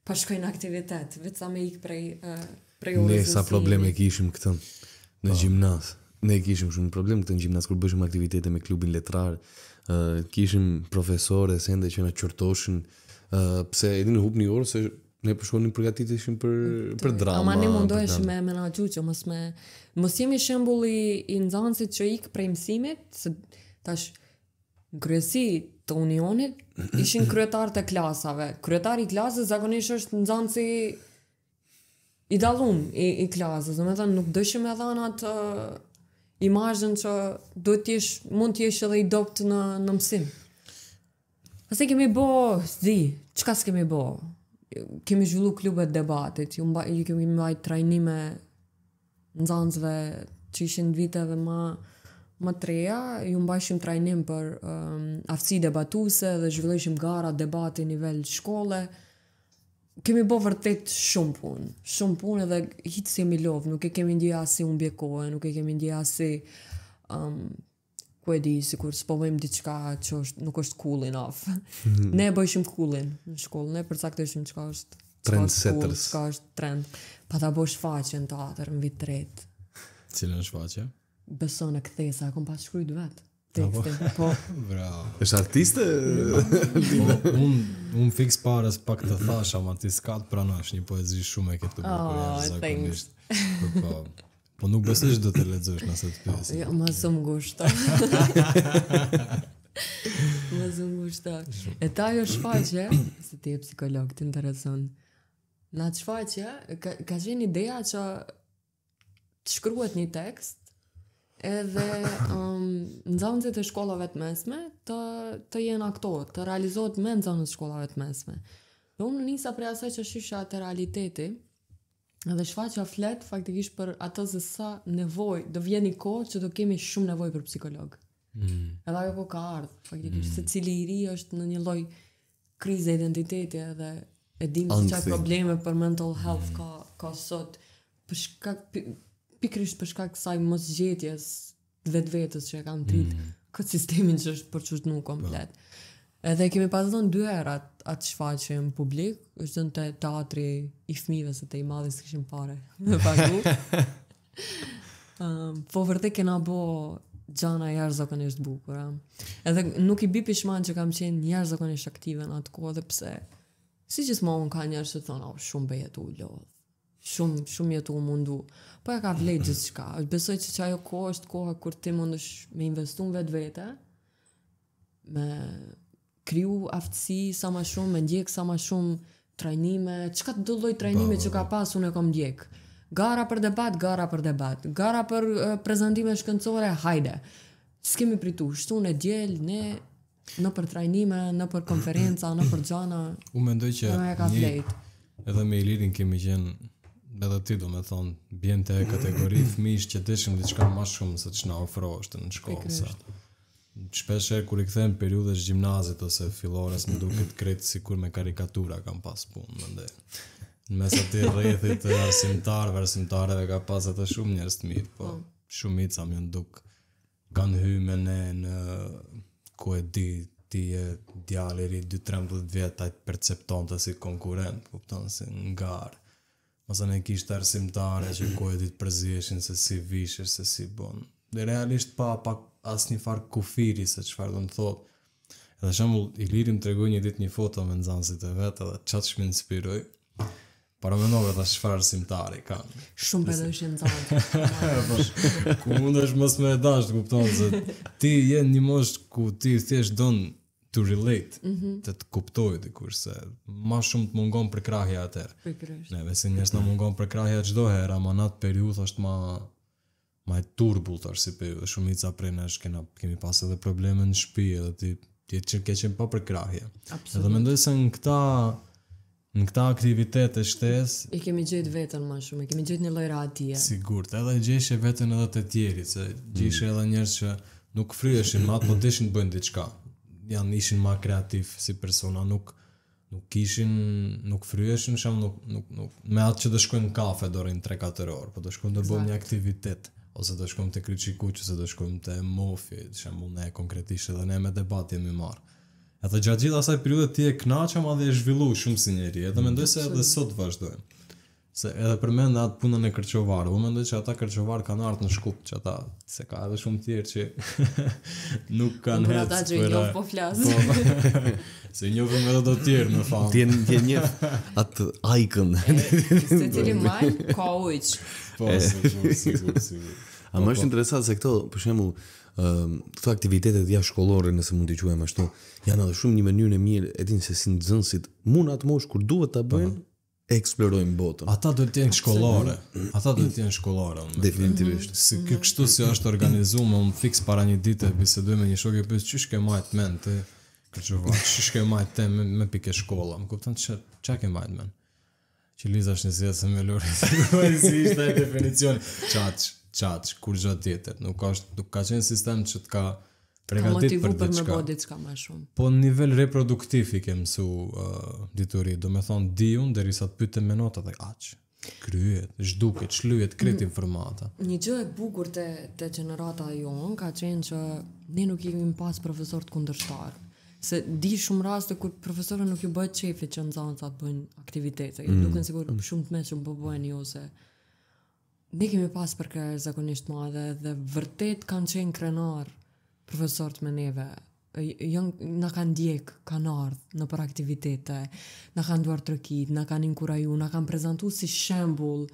pa shkojnë aktivitet, vetë sa me ikë prej uh, prej orës. Ne sa probleme i... kishim këtë në po. gjimnaz. Ne kishim shumë problem këtë në gjimnaz kur bëshim aktivitete me klubin letrar, uh, kishim profesorë se ende që na çortoshin uh, pse edhe në hubni orë se Ne po shkonim përgatitëshim për për drama. Ama ne mundohesh me që mos me mos jemi shembulli i nxënësit që ik prej mësimit, se Tash, kryesi të unionit, ishin kryetar të klasave. Kryetar i klasës zakonisht është në i dallum i, i klasës. Dhe thënë, nuk dëshim e dhanë atë uh, imajnë që do t'jesh, mund t'jesh edhe i dopt në, në mësim. Ase kemi bo, zdi, qka s'kemi bo? Kemi zhvillu klubet debatit, ju, mba, ju kemi mbajt trajnime në zanëzve që ishin viteve ma më treja, ju mbajshim trajnim për um, aftësi debatuse dhe zhvillëshim gara debati nivel shkolle. Kemi bo vërtet shumë punë, shumë punë edhe hitë si mi lovë, nuk e kemi ndje si unë bjekohë, nuk e kemi ndje si um, ku e di, si kur s'po diqka që është, nuk është cool enough. ne e bëjshim coolin në shkollë, ne përsa këtë ishim qka është trendsetters. Ska është trend. Pa ta bosh faqen të atër në vitë tretë. Cilë në beson në kthesa, akum pas shkruajt vet. po. Bravo. Është artiste? un un fix para as pak të thash, ama ti skat pranoj, është një poezi shumë e këtë bukurie. Oh, po, po, po nuk besoj se do të lexosh nëse të pyes. Jo, më shumë gushto. më shumë gushto. E ta jo shfaqje, se ti je psikolog, të intereson. Na shfaqje, ka ka qenë ideja që të shkruhet një tekst edhe um, në zonësit e shkollave të mesme të, të jenë ato, të realizohet me në zonës shkollave të mesme. Dhe unë nisa prej asaj që shisha të realiteti edhe shfa që aflet faktikisht për ato se sa nevoj dhe vjeni kohë që do kemi shumë nevoj për psikolog. Mm. Edhe ajo po ka ardhë, faktikisht mm. se i ri është në një loj krize e identiteti edhe e dimë që probleme për mental health mm. ka, ka shkak pikrisht për shkak kësaj mosgjetjes vetvetes që e kam drit mm këtë sistemin që është për nuk komplet. Po. Edhe kemi pasur dy herat atë shfaqje publik, është dhënë teatri i fëmijëve se te i madhës kishim pare Në pagu. Ëm, um, po vërtet që na bó Gjana jarë zakonisht bukur, Edhe nuk i bipi shmanë që kam qenë jarë zakonisht aktive në atë kohë, dhe pse, si që s'ma unë ka njerë që të thonë, oh, shumë bejet ullo, shumë shumë jetu mundu. Po e ka vlej gjithë shka. Besoj që që ajo kohë është koha kur ti mund është me investu vetë vete, me kriju aftësi sa ma shumë, me ndjek sa ma shumë trajnime, çka ka të dulloj trajnime që ka pas unë e kom ndjek. Gara për debat, gara për debat. Gara për uh, prezentime shkëncore, hajde. S'kemi pritu, shtu në djel, ne në për trajnime, në për konferenca, në për gjana. U mendoj që vlej. edhe me Ilirin kemi qenë edhe ti do me thonë, bjën të kategori fëmijësh që të diçka ma shumë se që na në shkollë. Se, e kur i kthejmë periudës gjimnazit ose filores më duke të kretë si kur me karikatura kam pas punë, më ndë. Në mes ati rrethit të arsimtarve, arsimtareve ka pas atë shumë njerës të mirë, po, po. shumica më duke kanë hyme ne në ku e di ti e djaliri 2-13 vjetë percepton të si konkurent, kupton si në garë. Ose ne kisht të arsimtare që ku e ditë përzieshin se si vishër, se si bon. Dhe realisht pa, pa asë një farë kufiri se që farë do në thotë. edhe shumë i lirim të regu një ditë një foto me në e vetë dhe qatë shmi në spiroj. Para me nove të shfarë simtari ka. Shumë për dojshë në zonë. Ku mund është mësë me edashtë, kuptonë, se ti je një moshtë ku ti, thjesht donë to relate, mm -hmm. të të kuptoj dikur se ma shumë të mungon për krahja atër. Ne, vesi njështë në mungon për krahja gjdo herë, ama në atë periut është ma ma e turbul të arsi për dhe shumë i ca prej në shkena, kemi pas edhe probleme në shpi edhe ti ti që ke qenë pa për krahje. Absolut. Edhe mendoj se në këta në këta aktivitet e shtes i kemi gjetë vetën ma shumë, i kemi gjetë një lojra atje. Sigurt, edhe gjeshe vetën edhe të tjeri, se mm. gjeshe edhe njerës që nuk fryeshin matë, po të të bëjnë diçka janë ishin më kreativ si persona, nuk nuk kishin, nuk fryeshin, shem nuk nuk nuk me atë që do shkojnë në kafe dorën 3-4 orë, po do shkojnë të bëjmë një aktivitet ose do shkojmë te kriçi kuç ose do shkojmë te mofi, shem ne konkretisht edhe ne me debatje më marr. Edhe gjatë gjitha saj periudhe ti e kënaqem, a dhe e zhvillu shumë si njeri, edhe mm, mendoj se edhe sot vazhdojmë. Se edhe përmend atë punën e kërqovarë, u mendoj që ata kërqovarë kanë artë në shkup, që ata, se ka edhe shumë tjerë që nuk kanë hecë. Nuk kanë hecë, po flasë. Po, se një vëmë edhe do tjerë, në famë. Ti tjen një atë ajkën. Se cili marë, ka ujqë. Po, A më po, është po. interesat se këto, për shemu, këto aktivitetet ja shkollore, nëse mund të quajmë ashtu, janë edhe shumë një mënyrë e mirë, edhin se si nxënësit, mund atë mosh kur duhet ta bëjnë, Eksplorojnë botën. Ata do të jenë shkollore. Ata do të jenë shkollore. Definitivisht. Si kjo kështu si është organizuar, më fiks para një dite bisedoj me një shok e pyet çish ke majt mend ti. Kërçova, çish ke majt te me, me pikë shkolla. Më kupton ç'a çka ke majt mend. Që Liza është një zjetë se me po Si ishte e definicion Qaq, qaq, kur gjatë tjetër Nuk, ka, nuk ka qenë sistem që t'ka pregatit për Të motivu për, për më shumë. Po në nivel reproduktiv i ke mësu uh, diturit, do me thonë diun, dhe risa të pyte me nota dhe aqë kryet, zhduket, shlujet, kret mm. informata. Një gjë e bukur te te gjenerata jonë ka qenë që ne nuk kemi pas profesor të kundërshtar. Se di shumë raste kur profesorën nuk ju bëhet çefi që nxënësa të bëjnë aktivitete. Ju mm. duken sikur mm. shumë të mëshëm po bëjnë ose se ne kemi pas për kë zakonisht më dhe vërtet kanë qenë krenar profesorët me neve, jën, në kanë djek, kanë ardhë në për aktivitete, në kanë duar të rëkit, në kanë inkuraju, në kanë prezentu si shembul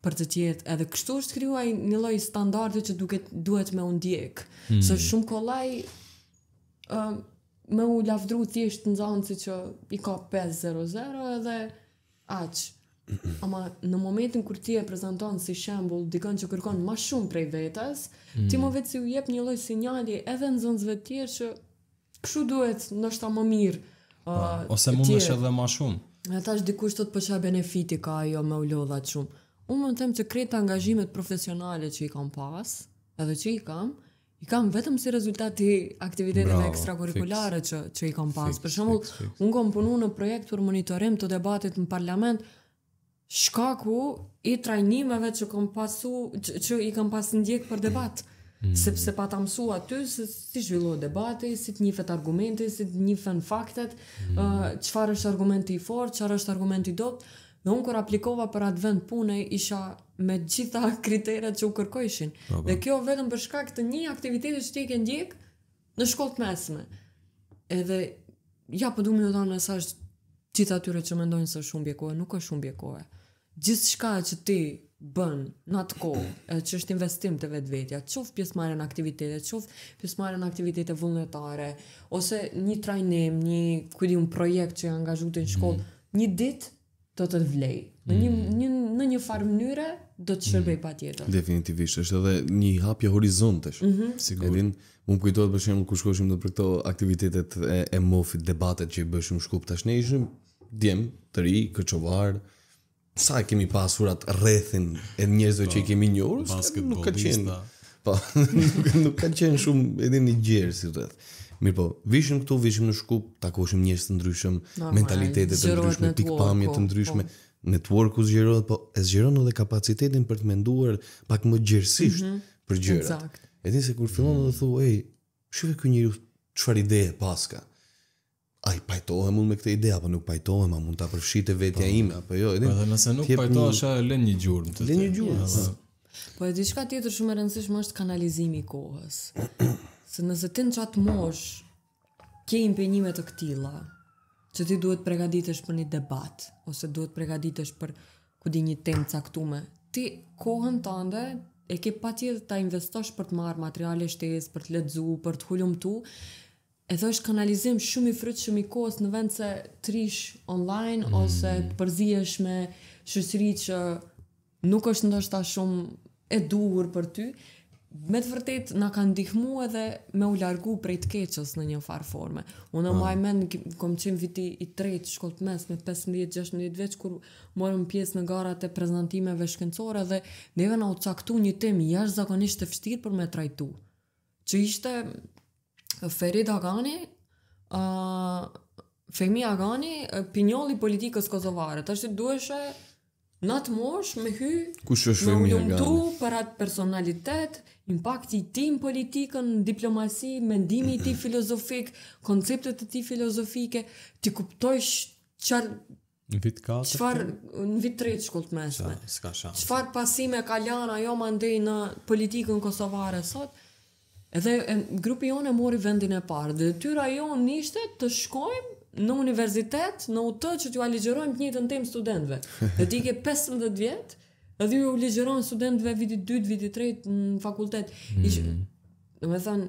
për të tjetë, edhe kështu është kriuaj një loj standarde që duket, duhet me unë djek, hmm. së shumë kolaj uh, me u lafdru thjesht në zonë si që i ka 5-0-0 edhe aqë, Ama në momentin kur ti e prezenton si shembull Dikën që kërkon më shumë prej vetes, mm. ti më vetë si u jep një lloj sinjali edhe në zonzëve të tjerë që kshu duhet, ndoshta më mirë. Pa, po, uh, ose mund të shë edhe më shumë. Ne tash dikush thotë po çfarë benefiti ka ajo me ulodha të shumë. Unë mund të them që kreta angazhimet profesionale që i kam pas, edhe që i kam, i kam vetëm si rezultat i aktiviteteve ekstrakurrikulare që që i kam pas. Fix, për shembull, unë kam punuar në projekt për monitorim të debatit në parlament, shkaku i trajnimeve që kam pasu që, që i kam pas ndjek për debat. Mm. Sepse pa ta mësu aty se si zhvillohet debati, si të njëfet argumenti, si të njihen faktet, mm. çfarë uh, është argumenti i fortë, çfarë është argumenti i dobët. Dhe unë kër aplikova për atë vend pune, isha me gjitha kriteret që u kërkojshin. Aba. Po, po. Dhe kjo vetëm për shkak të një aktivitetit që ti ke ndjek në shkollë të mesme. Edhe ja po duam të them se është tyre që mendojnë se është shumë bjekohe, nuk është shumë bjekohe gjithë shka që ti bën në atë kohë, që është investim të vetë vetja, qoftë pjesë marë në aktivitete, qoftë pjesë marë në aktivitete vullnetare, ose një trajnim, një kujdi un projekt që e angazhu të shkollë, mm. një ditë do të të vlej. Në një, mm. një, në një farë mënyre, do të shërbej mm. pa tjetër. Definitivisht, është edhe një hapja horizontesh, është. Mm -hmm. Sigur. Un kujtohet për shembull kur shkoshim në për këto aktivitete e e mofit debatet që i bëshim shkup djem, të ri, këçovar, sa kemi pasur atë rrethin e njerëzve që i po, kemi njohur, nuk ka qenë. Po, nuk, nuk ka qenë shumë edhe një gjerë si rreth. Mirë po, vishim këtu, vishim në Shkup, takoshim njerëz të ndryshëm, mentalitete të ndryshme, pikpamje të po, ndryshme, po. networku zgjerohet, po e zgjeron edhe kapacitetin për të menduar pak më gjerësisht mm -hmm. për gjërat. Edhe se kur fillon të thuaj, ej, shikoj ky njeriu çfarë ideje paska ai pajtohem unë me këtë ide apo nuk pajtohem, a mund ta përfshi te vetja pa, po. ime apo jo? Edhe po, nëse nuk pajtohesh, një... lën një gjurmë të. Lën një gjurmë. Po e diçka tjetër shumë e rëndësishme është kanalizimi i kohës. Se nëse ti në çat mosh ke impenjime të këtilla, që ti duhet përgatitesh për një debat ose duhet përgatitesh për ku një temë caktuar, ti kohën tënde e ke patjetër ta investosh për të marrë materiale shtesë, për të lexuar, për të hulumtuar, e thosh kanalizim shumë i frytë, shumë i kohës në vend se trish online mm. ose të përzihesh me shoqëri që nuk është ndoshta shumë e duhur për ty, me të vërtet na kanë ndihmu edhe me u largu prej të keqës në një far formë. Unë më ai men, kom çim viti i tretë shkollë të mes me 15-16 vjeç kur morëm pjesë në garat e prezantimeve shkencore dhe neve na u caktu një temë jashtëzakonisht të vështirë për me trajtuar. që ishte Ferid Agani, uh, Femi Agani, pinjolli politikës kozovare. Tash duheshe në të mosh me hy, Kush është Agani? ullum tu për atë personalitet, impakti ti në politikën, në diplomasi, mendimi ti filozofik, konceptet ti filozofike, ti kuptojsh qërë Në vit 4? Qëfar në vit 3 shkull të meshme? Qëfar pasime ka lana jo më ndëj në politikën kosovare sot? Edhe e, grupi jonë e mori vendin e parë, dhe tyra jonë nishte të shkojmë në universitet, në u që t'ju aligjerojmë të një të ndemë studentve. Dhe t'i ke 15 vjetë, edhe ju aligjerojmë studentve viti 2, viti 3 në fakultet. Mm. Ishë, dhe me thënë,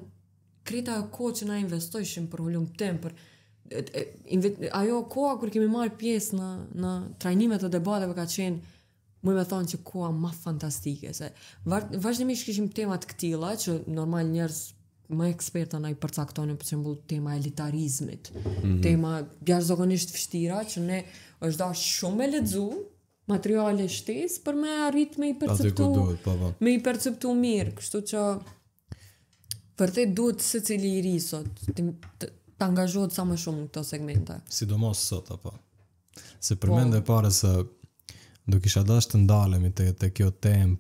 krita e ko që na investojshim për hullumë të temë, për ajo koa kërë kemi marë pjesë në, në trajnimet të debateve ka qenë, më i me thonë që koha ma fantastike, se vazhdimisht këshim temat këtila, që normal njerës më eksperta na i përcaktonim për shembull tema elitarizmit, mm -hmm. tema bjarëzogonisht fështira, që ne është da shumë e ledzu, materiale shtes, për me arrit me i perceptu, duhet, pa, po, pa. Po. Me i perceptu mirë, kështu që për duhet se cili i risot, të, të, të angazhot sa më shumë në këto segmenta. Si do mos sot, apo? Se përmende po, pare se do kisha dash të ndalemi të, të kjo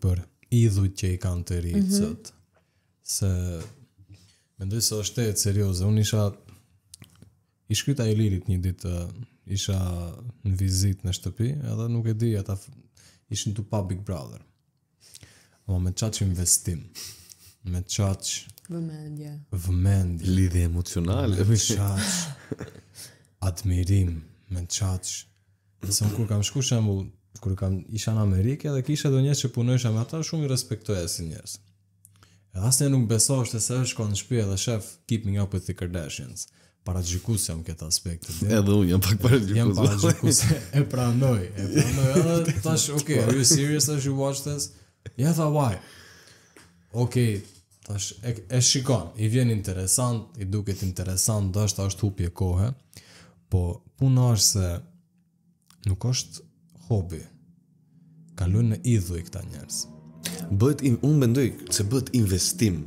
për idhut që i kanë të rritësët. Mhm. Mm -hmm. Se, mendoj se është e serioze, unë isha, i shkryta i lirit një ditë, isha në vizit në shtëpi, edhe nuk e di, ata ishin të pa Big Brother. O, me qa që investim, me qa Vëmendje. Vëmendje. Lidhe emocionale. Me qa admirim, me qa që... Nëse kur kam shku shembull kur kam isha në Amerikë dhe kisha do njerëz që punojnë me ata shumë i respektoj si njerëz. Edhe asnjë nuk besosh se sa shkon në shtëpi edhe shef keep me up with the Kardashians para jam këtë aspekt. Edhe unë jam pak para gjykuse. Jam para E pranoj, e pranoj. Edhe thash, okay, are you serious as you watch this? Yeah, that's why. Okay, thash, e, e shikon. I vjen interesant, i duket interesant, është hupje kohe. Po puna është se nuk është hobi. Kalojnë në idhuj këta njerëz. Bëhet unë mendoj se bëhet investim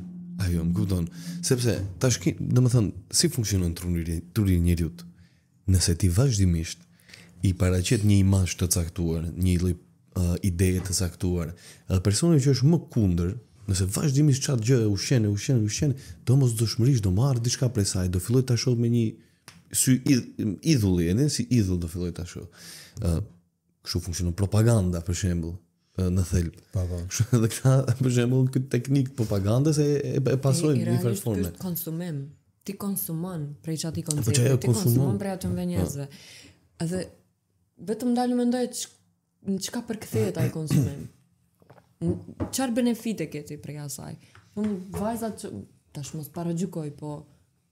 ajo më kupton, sepse tash më thënë si funksionon truri një njerëzit? Nëse ti vazhdimisht i paraqet një imazh të caktuar, një uh, ideje të caktuar, edhe personën që është më kundër, nëse vazhdimisht çat gjë e ushqen, e ushqen, e ushqen, do mos dëshmërisht do marr diçka prej saj, do filloj ta shoh me një sy idhulli, edhe si idhull do filloj ta shoh kështu funksionon propaganda për shembull në thelb. Po po. Dhe këta për shembull këto teknikë të propagandës e e, e pasojnë në diferite forme. Ti konsumon, po, ti konsumon për çka ti konsumon, ti konsumon për atë të po. njerëzve. Dhe vetëm ndalë mendoj në çka përkthehet ai konsumim. Çfarë benefite ke ti prej asaj? Unë po, vajza që, tash mos para gjykoj, po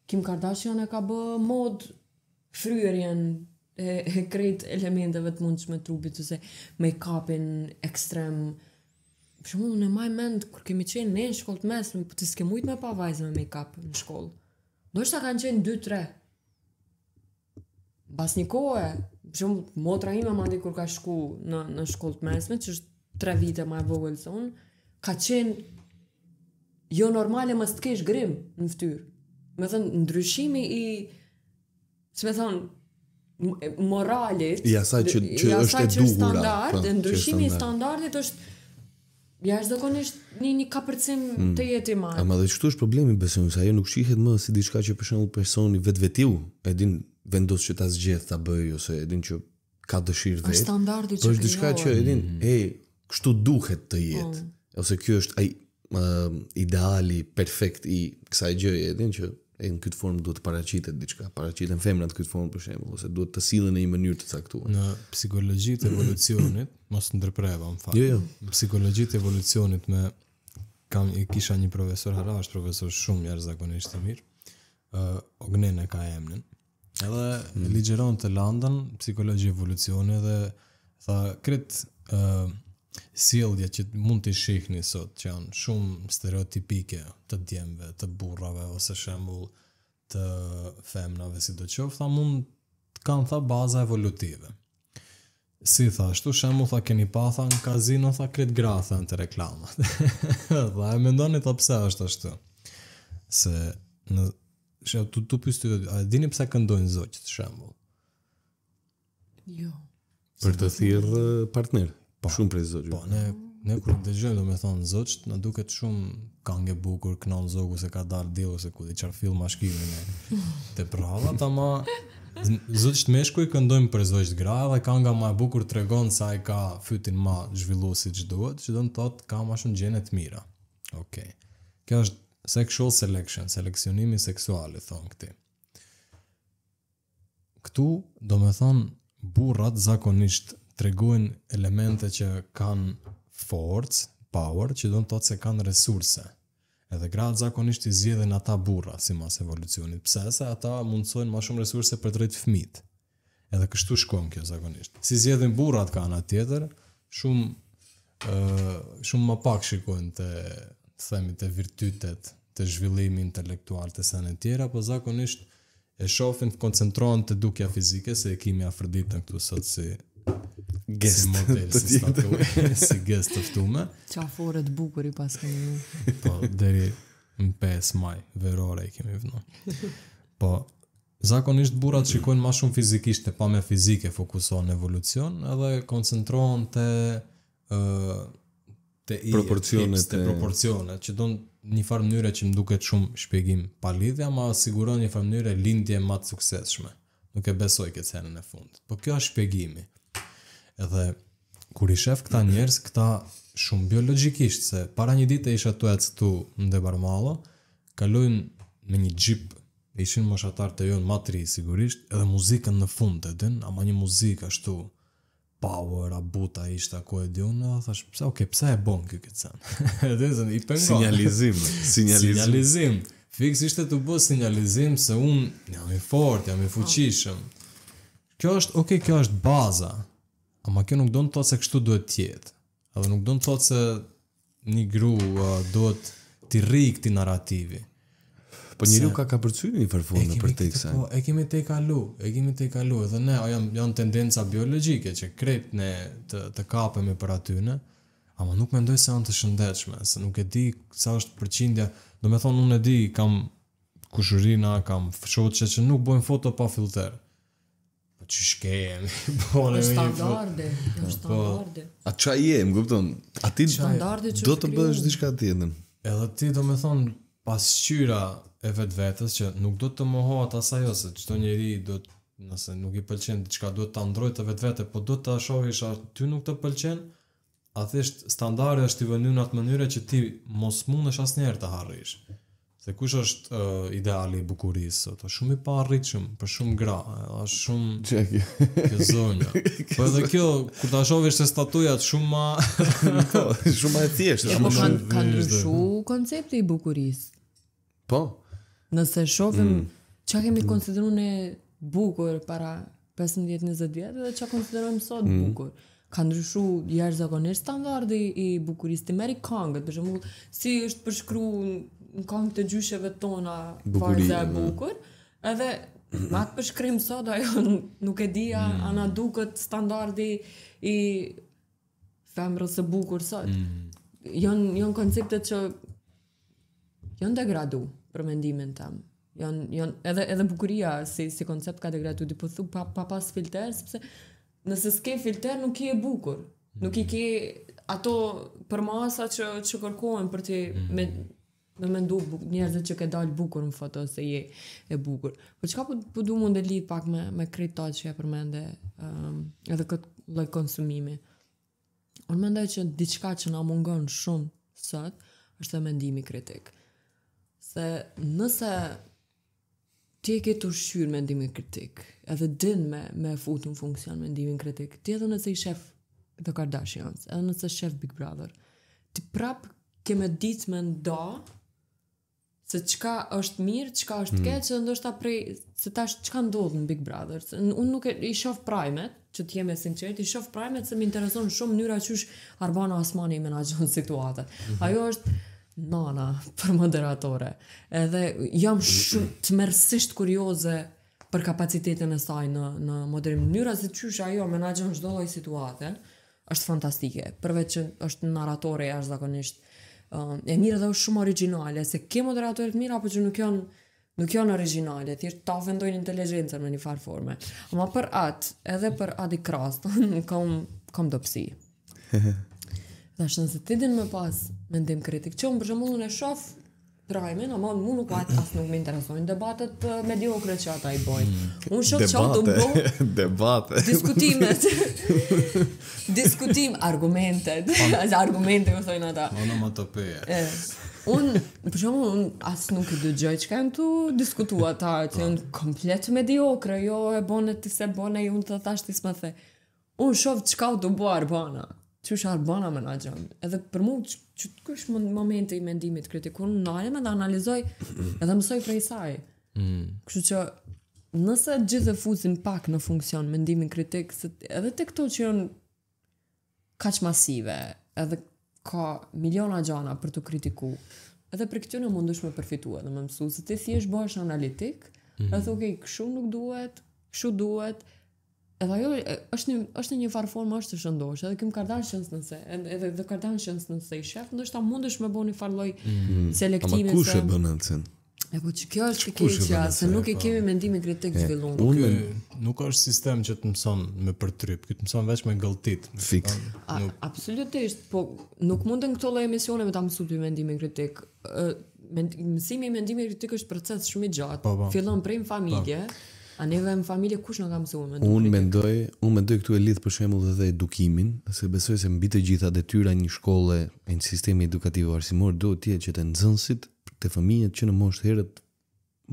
Kim Kardashian e ka bë mod fryerjen e krejt elementeve të mund shme trupit të se make-upin ekstrem për shumë në maj mend kër kemi qenë ne në shkollë të mes në për të s'ke mujtë me pa vajzë me make-up në shkollë do shta kanë qenë 2-3 bas një kohë për shumë motra i mandi kër ka shku në, në shkollë të mes që është 3 vite ma vogël së unë ka qenë jo normale më s'të kesh grim në ftyr me thënë ndryshimi i që me thonë, moralit ja sa që, që ja është e duhur standard, po, ndryshimi i standardit është Ja është dëkonisht një një kapërcim hmm. të jeti marë. Ama dhe qëtu është problemi besim, se ajo nuk shihet më si diçka që për shumë personi vetë vetiu, e din vendos që ta zgjedh ta bëj, ose e din që ka dëshirë dhe. Është po që është diçka që e din, mm e, kështu duhet të jetë, hmm. ose kjo është ai, uh, ideali perfekt i e gjëje, e din që e në këtë formë duhet të paraqitet diçka, paraqiten femrat në këtë formë për shembull ose duhet të sillen në një mënyrë të caktuar. Në psikologjitë evolucionit, mos ndërpreva, më fal. Jo, jo. Psikologjitë evolucionit me kam e kisha një profesor Harash, është profesor shumë jashtëzakonisht i mirë. ë uh, Ognen e ka emrin. Edhe mm. ligjeron të London, psikologji evolucioni dhe tha, kret ë uh, sildje që mund të shihni sot që janë shumë stereotipike të djemve, të burrave ose shembull të femnave si do të tha mund të kanë tha baza evolutive. Si tha, ashtu shembull tha keni pa tha në kazino tha kret gratë në reklamat. Dha e mendoni tha pse është ashtu. Se në shë tu tu pse a dini pse këndojnë zogjt shembull. Jo. Për të thirrë partnerë. Po, shumë prej Po, ne, ne kërë të domethën do me thonë, në duket shumë kange bukur, knallë zogu se ka dalë dilë, se ku di qarë film a shkive në të ta ma... Zogjët me shkuj këndojmë për zogjët gra, dhe nga ma e bukur të regonë sa i ka fytin ma zhvillu si që duhet, që do në thotë ka ma shumë gjene të mira. Okej. Okay. Kjo është sexual selection, seleksionimi seksuali, thonë këti. Këtu, do me thonë, burrat zakonisht të elemente që kanë force, power, që do në të thotë se kanë resurse. Edhe gratë zakonisht i zjedhe ata burra, si mas evolucionit, pse se ata mundsojnë ma shumë resurse për të rritë fmit. Edhe kështu shkonë kjo zakonisht. Si zjedhe burrat ka anë atjetër, shumë, uh, shumë më pak shikojnë të, të themit e virtytet, të zhvillimi intelektual të sen e tjera, po zakonisht, e shofin të koncentrojnë të dukja fizike, se e kimi a në këtu sot si guest të model si statue, si guest të ftume. të bukur i pas kemi Po, deri në 5 maj, verore i kemi vënë. Po, zakonisht burat shikojnë ma shumë fizikisht e pa me fizike fokusohen evolucion edhe koncentrohen të uh, të i proporcionet, proporcionet që do një farë mënyrë që më duket shumë shpjegim pa lidhje, ma siguron një farë mënyre lindje të sukseshme. Nuk e besoj këtë senën e fundit. Po kjo është shpjegimi. Edhe kur i shef këta njerëz, këta shumë biologjikisht se para një dite isha tu ecë tu në Debarmallo, kalojnë me një xhip ishin moshatar të jonë matri sigurisht, edhe muzikën në fund të din, ama një muzikë ashtu power, abuta ishte ako e dion, a thash, pse, okay, pse e bon kjo këtë sen? Edhe zën, i Sinjalizim, sinjalizim. sinjalizim. ishte të bë sinjalizim se unë jam i fort, jam i fuqishëm. Kjo është, okay, kjo është baza, ama kjo nuk do në thotë se kështu duhet tjetë. Edhe nuk do në thotë se një gru uh, duhet t'i rri këti narrativi. Po njëri ka ka përcujnë një fërfunë në për te kësa. Po, e kemi te kalu, e kemi te kalu, edhe ne, o janë tendenca biologike që krejt ne të, të kapemi për atyne, ama nuk mendoj se janë të shëndechme, se nuk e di sa është përqindja, do me thonë, unë e di, kam kushurina, kam shoqe që nuk bojnë foto pa filterë që po shkejem, po në një fërë. standarde, po standarde. Po. A qa a jem, gupton? A ti do të bësh një shka tjetën? Edhe ti do me thonë, pas qyra e vetë vetës, që nuk do të mohoat atë ose, që se njeri do të, nëse nuk i pëlqen të qka do të androj të vetë vete, po do të ashohish a ty nuk të pëlqen, atështë standarde është i vënyu në atë mënyre që ti mos mund është asë njerë të harrish. Se kush është uh, ideali i bukurisë sot? Është shumë i arritshëm për shumë gra, është shumë çeki. Kjo zonja. po edhe kjo kur ta shohësh se statujat shumë ma... Po, shumë e thjeshtë, apo kanë kanë ndryshuar koncepti i bukurisë. Po. Nëse shohim mm. çka mm. kemi mm. konsideruar ne bukur para 15-20 vjetë dhe që konsiderojmë sot mm. bukur. Ka ndryshu jashtë zakonisht standardi i bukurisë të meri kongët, përshemull, si është përshkru në kongë të gjysheve tona farë dhe e bukur, edhe Ma të përshkrim sot, ajo nuk e dija, mm. ana duket standardi i femrës e bukur sot. Mm. Jon, jon konceptet që jonë degradu për mendimin tëmë. Jon, jon, edhe, edhe bukuria si, si koncept ka degradu, di përthu po pa, pa pas filter, sepse nëse s'ke filter nuk i e bukur. Nuk i ke ato për masa që, që kërkohen për ti mm. me, me me ndu njerëzit që ke dalë bukur në foto se je e bukur. Për po çka po, po du mund e lidh pak me, me krejta që e përmende um, edhe këtë loj konsumimi? Unë mendoj që diçka që na mungon shumë sot është e mendimi kritik. Se nëse ti e ke të shqyr mendimi kritik edhe din me, me futu në funksion mendimin kritik, ti edhe nëse i shef dhe Kardashians, edhe nëse shef Big Brother, ti prap ke me ditë me nda se çka është mirë, çka është mm. keq, ndoshta prej se tash çka ndodh në Big Brother. Unë nuk e i shoh primet, që të jem e sinqert, i shoh primet se më intereson shumë mënyra qysh Arbana Asmani menaxhon situatën. Mhm. Ajo është nana për moderatore. Edhe jam shumë të mersisht kurioze për kapacitetin e saj në në moderim mënyra se qysh ajo menaxhon çdo lloj situate. Është fantastike. Përveç që është narratore jashtëzakonisht ë e mirë dhe është shumë originale, se ke moderatorit mirë, apo që nuk janë, nuk janë originale, thjesht ta vendojnë inteligjencën në një far forme. Ma për atë, edhe për adi krasë, të në kom, kom dopsi. Dhe është nëse të të të pas të të të të të të e të krajme, ama mund nuk atë asë nuk me interesojnë debatet uh, mediokre që ata i bojnë. Mm. Unë shok që atë të mbo... Debate. Diskutimet. Diskutim argumentet. Po. Asë argumente, më thojnë ata. Ono më të përë. Un, për shumë, asë nuk i dëgjoj që kanë po. të diskutua ta, që unë komplet mediokre, jo e bonet të se bone, i unë të thashtë të s'ma the. Unë shofë që ka të bo Arbana, që është Arbana më në edhe për mu që të kësh momenti i mendimit kritikur kur në nalëm edhe analizoj edhe mësoj prej saj. Mm. Kështu që nëse gjithë e fuzin pak në funksion mendimin kritik, edhe të këto që jënë kaq masive, edhe ka miliona gjana për të kritiku, edhe për këtë në mundësh me përfitu edhe më mësu, se ti thjesht bëhesh analitik, mm. edhe thë, okay, këshu nuk duhet, këshu duhet, edhe ajo është një është një farë formë është shëndosh, edhe Kim Kardashian nëse, edhe edhe Kardashian nëse i shef, ndoshta mundesh më bëni farë lloj mm. selektimi. Ma kush e bën atën? E po që kjo është kjo që se nuk e kemi mendimin kritik të zhvillon. Unë nuk, është sistem që të mëson me përtryp, këtë mëson veç me gëlltit. Fik. Absolutisht, po nuk mundën këto lloj emisione me ta mësu ti mendimin kritik. Mësimi i mendimit kritik është proces shumë i gjatë. Po, po. Fillon prej familje. Pa. Po. A neve në familje kush nuk ka mësuar me Unë mendoj, unë mendoj këtu e lidh për shembull edhe edukimin, se besoj se mbi të gjitha detyra një shkolle e një sistemi edukativ arsimor duhet të jetë që të nxënësit të fëmijët që në moshë herët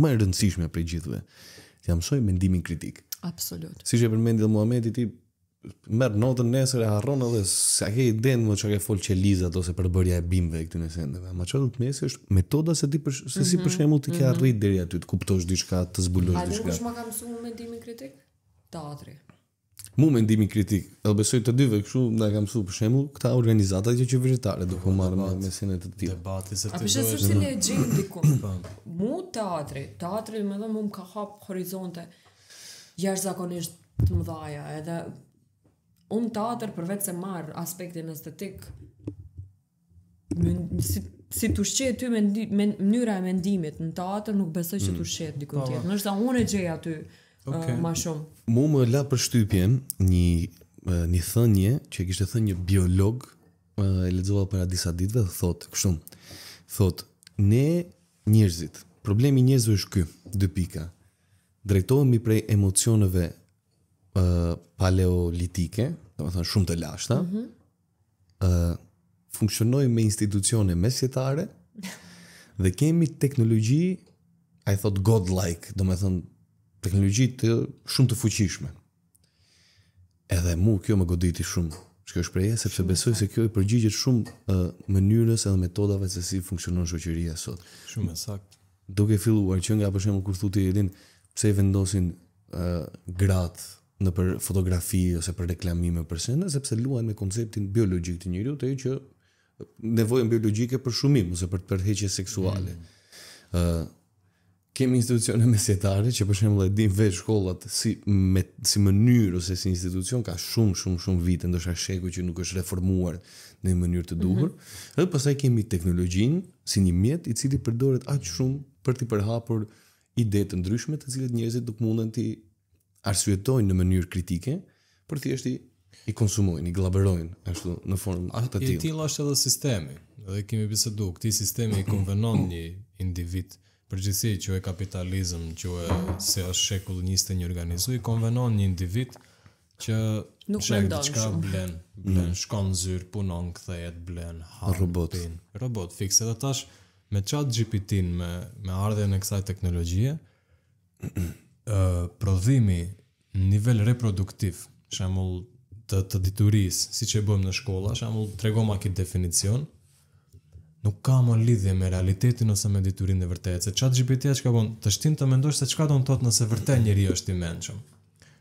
më e rëndësishme për gjithëve. Ti mësoj mendimin kritik. Absolut. Siç e përmendi Muhamedi ti merr notën nesër e harron edhe sa ke idenë më çka ke fol që lizat ose për bërja e bimëve këtu në sendeve. Ma çfarë do të mesë është metoda se ti për se si mm për shembull ti ke mhm. arrit deri aty të kuptosh diçka, të zbulosh diçka. A do të më ka mësuar mendimin kritik? Teatri. Mu mendimi kritik, edhe besoj të dyve kështu na e kam mësuar për shembull këta organizata që qeveritare do ku marrë me mesin e të tillë. Debati se ti. A pse s'e le diku? Po. Mu teatri, teatri më dhan mua ka hap horizonte zakonisht të mëdhaja, edhe un teatër për vetë se marr aspektin estetik si si të ushqej ty me me mënyra e mendimit në teatër nuk besoj se të mm. ushqej diku po, tjetër më po. është unë e gjej aty uh, okay. uh, më shumë mu më la për shtypjen një uh, një thënie që kishte thënë një biolog uh, e lexova para disa ditëve thotë kështu thotë ne njerëzit problemi i njerëzve është ky dy pika drejtohemi prej emocioneve paleolitike, dhe më thënë shumë të lashta, mm -hmm. funksionoj me institucione mesjetare dhe kemi teknologji, a i thot godlike, dhe më thënë teknologji të shumë të fuqishme. Edhe mu kjo më goditi shumë kjo shpreje, sepse besoj se kjo i përgjigjet shumë mënyrës edhe metodave se si funksionon shoqëria sot. Shumë e saktë. Duke filluar që nga për shembull kur thotë edhin, pse i vendosin uh, gratë në për fotografi ose për reklamime për sene, sepse luan me konceptin biologjik të njëri, të e që nevojën biologjike për shumim, ose për të përheqje seksuale. Mm. Uh, kemi institucione mesjetare që për shembull e din vetë shkollat si me si mënyrë ose si institucion ka shumë shumë shumë vite ndoshta sheku që nuk është reformuar në mënyrë të duhur. Mm -hmm. Dhe pastaj kemi teknologjinë si një mjet i cili përdoret aq shumë për të përhapur ide të ndryshme të cilët njerëzit nuk mundën ti arsyetojnë në mënyrë kritike, por thjesht i i konsumojnë, i glaberojnë, ashtu, në formë të tjilë. E i tjilë është edhe sistemi, edhe kemi bisedu, duk, sistemi i konvenon një individ, për gjithësi që e kapitalizm, që e se është shekullë njiste një organizu, i konvenon një individ, që nuk Blen, blen shkonë zyrë, punon, këthejet, blen, harë, robot. Pin, robot, fikse dhe tash, me qatë gjipitin, me, me ardhe në kësaj teknologjie, prodhimi në nivel reproduktiv, shembull të të diturisë, siç e bëjmë në shkolla, shembull tregom këtë definicion, nuk ka më lidhje me realitetin ose me diturinë e vërtetë. Se çat GPT që ka bon, të shtim të mendosh se çka do të thotë nëse vërtet njeriu është i menqëm.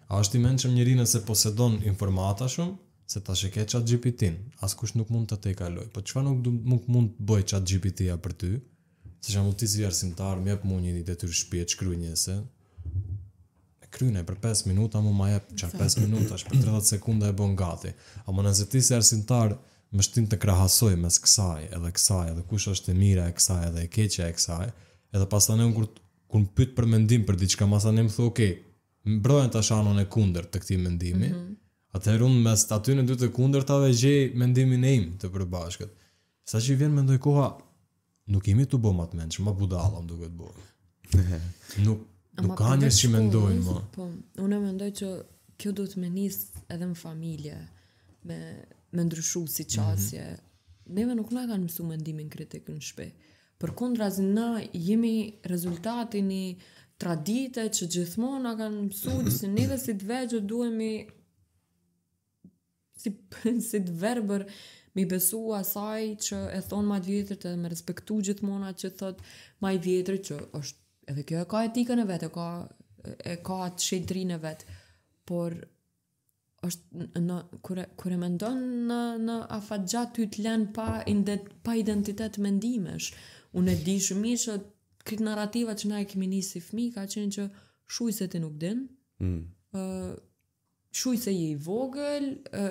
A është i menqëm njeriu nëse posedon informata shumë? se ta shike qatë gjipitin, in as kush nuk mund të te kaloj, po qëfa nuk, nuk mund të bëj qatë GPT-a për ty, se që mund t'i mjep mund një një detyrë shpje, të shkryj njëse, kryne për 5 minuta, më ma jep qar 5 minuta, shpër për 30 sekonda e bon gati. A më nëse ti se më shtim të krahasoj mes kësaj, edhe kësaj, edhe kush është e mira e kësaj, edhe e keqe e kësaj, edhe pas të ne kur pyet për mendim për diçka, mas të më thë, ok, okay, më brojnë të shanon e kunder të këti mendimi, mm -hmm. atëherë unë mes të aty në dy të kunder të gjej mendimin e im të përbashkët. Sa që i vjen mendoj koha, nuk imi të bo më atë ma duke të bo. nuk, Nuk ka njës që po, me ndojnë, ma. Po, unë e me ndojnë që kjo do të me njësë edhe në familje, me, me ndryshu si mhm. qasje. Mm -hmm. Neve nuk në kanë mësu mendimin kritik në shpe. Për kundra zi në, jemi rezultati një tradite që gjithmonë në kanë mësu që si neve si të veqë duhemi si, si të verber mi besu asaj që e thonë ma të vjetër të me respektu gjithmonë atë që thotë ma të vjetër që është edhe kjo e ka etikën e vetë, e ka, e ka atë shedrinë e vetë, por është në kur kur e mendon në në afaxha ty të lën pa indet, pa identitet mendimesh. Unë e di shumë që këtë narrativa që na e kemi një si fmi ka qenë që se ti nuk din. Mm. Ë shujse je i vogël, ë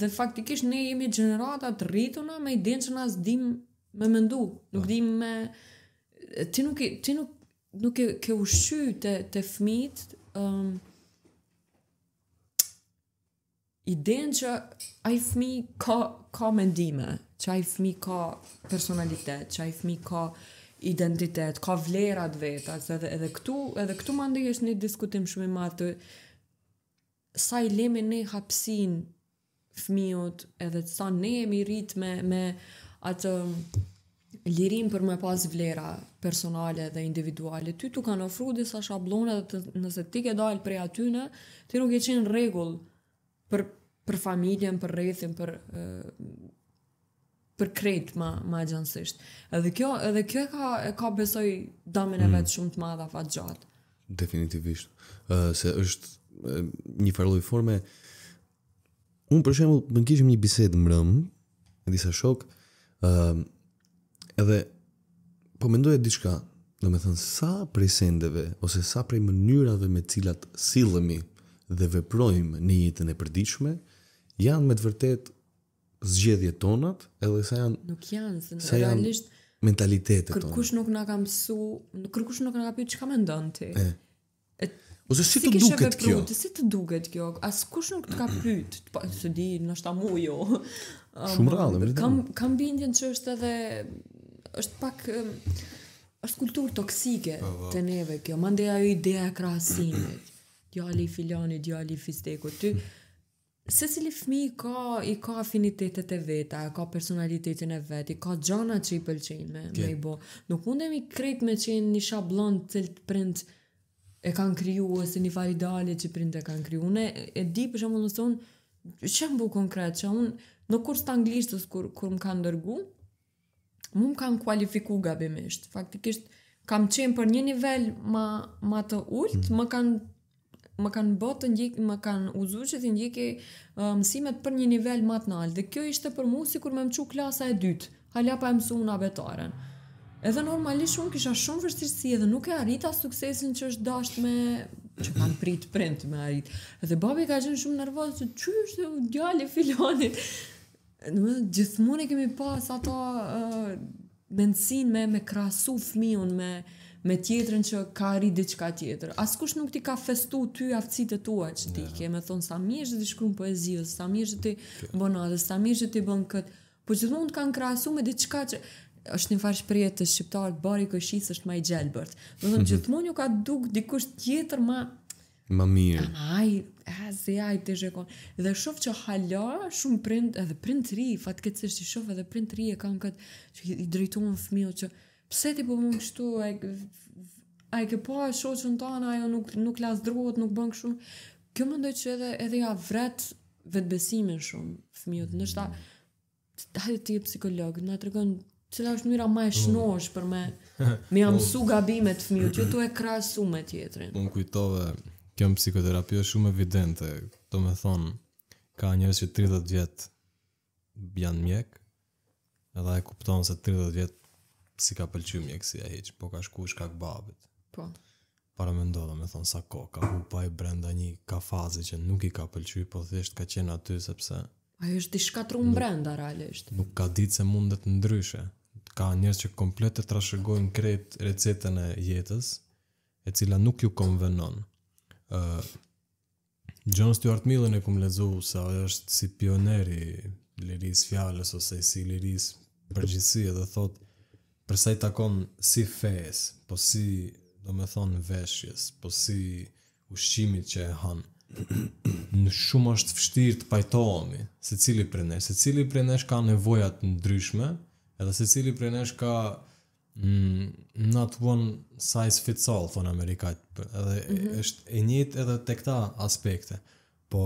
dhe faktikisht ne jemi gjenerata të rrituna me din që na dim me mendu, nuk po. dim me ti nuk ti nuk nuk e ke ushqy të, të fmit um, i që a fëmi fmi ka, ka mendime, që a fëmi fmi ka personalitet, që a fëmi fmi ka identitet, ka vlerat veta, edhe, edhe këtu edhe këtu mandi është një diskutim shumë i matë sa i lemi ne hapsin fmiut edhe sa ne jemi rrit me, me atë lirim për me pas vlera personale dhe individuale. Ty tu kanë ofru disa shablone dhe të, nëse ti ke dalë prej atyne, ti nuk e qenë regull për, për familjen, për rejthin, për, për krejt ma, ma gjansisht. Edhe kjo, edhe kjo ka, ka besoj damen e mm. vetë shumë të madha fa gjatë. Definitivisht. Uh, se është uh, një farloj forme, unë për shemë më kishim një bisedë mërëm, në disa shokë, Edhe po mendoj diçka, thënë sa prej sendeve ose sa prej mënyrave me të cilat sillemi dhe veprojmë në jetën e përditshme janë me të vërtetë zgjedhjet tona, edhe sa janë nuk janë se në realisht mentalitetet tona. Kush nuk na ka mësu, kush nuk na ka pyetur çka mendon ti? e Ose si të duket kjo? si të duket kjo? As kush nuk të ka pyet, po se di, na shtamu jo. Um, Shumë rallë, kam kam bindjen që është edhe është pak është kulturë toksike po, po. të neve kjo, ma ajo ju ideja krasimit, djali filani, djali fisteko, ty, se si li fmi ka, i ka afinitetet e veta, i ka personalitetin e vet, i ka gjana që i pëlqejnë me, me i bo, nuk mundem i krejt me qenë një shablon të cilë të prind e kanë kryu, ose se një fari që i prind e kanë kryu, une, e di për shumë nësë unë, që më bu konkret, që unë, në kurs të anglishtës, kur, kur më kanë dërgu, mu më kanë kualifiku gabimisht. Faktikisht, kam qenë për një nivel ma, ma të ullët, mm. më kanë më kanë botë të ndjek, më kanë uzu që të mësimet për një nivel më të nalë. Dhe kjo ishte për mu si kur me më qu klasa e dytë, hala pa e mësu në abetaren. Edhe normalisht unë kisha shumë vështirësi edhe nuk e arrita suksesin që është dasht me që kanë prit print me arrit. Edhe babi ka qenë shumë nervoz se çu është djali filonit në më gjithmonë kemi pas ato uh, me, me krasu fmiun, me, me tjetrën që ka arri diçka tjetër. Askush nuk ti ka festu ty aftësit e tua që ti yeah. ke, thonë, sa mirë të shkru shkrum poezijës, sa mirë të ti sa mirë që ti bën këtë, po që të mund kanë krasu me diçka që është një farë shprije të shqiptarët, bari këshisë është ma i gjelbërt. Me thonë, mhm. gjithmonë ju ka duk dikush tjetër ma Më mirë. ai, a se ai të shkon. Dhe shoh që hala shumë print edhe print ri, fatkeqësisht i shoh edhe print ri e kanë kët që i drejtuan fëmijët që pse ti po mund kështu ai ai që po shoqën tonë ajo nuk nuk las drohet, nuk bën kështu. Kjo mendoj që edhe edhe ja vret vetbesimin shumë fëmijët. Ndoshta hajde ti psikolog, na tregon Cila është mënyra më e mm. shnosh për me me jam su po. gabimet fëmiut, ju tu e krahasu me tjetrin. Un kujtove kjo në psikoterapi është shumë evidente, do me thonë, ka njërës që 30 vjetë janë mjek, edhe e kuptonë se 30 vjetë si ka pëlqy mjek si e hiqë, po ka shku shkak babit. Po. Para me ndodhe me thonë sa ko, ka pa i brenda një, ka fazi që nuk i ka pëlqy, po thjesht ka qenë aty sepse... Ajo është diska trumë brenda, realisht. Nuk ka ditë se mundet ndryshe. Ka njërës që komplet të trashëgojnë krejt recetën e jetës, e cila nuk ju konvenonë John Stuart Mill e kum lezu se ajo është si pioneri i lirisë fjalës ose si lirisë përgjithësi dhe thot për sa i takon si fes, po si do të thon veshjes, po si ushqimit që e han. Në shumë është vështirë të pajtohemi, secili prej nesh, secili prej nesh ka nevoja të ndryshme, edhe secili prej nesh ka Mm, not one size fits all thonë amerikat edhe mm -hmm. është e njëjtë edhe te këta aspekte po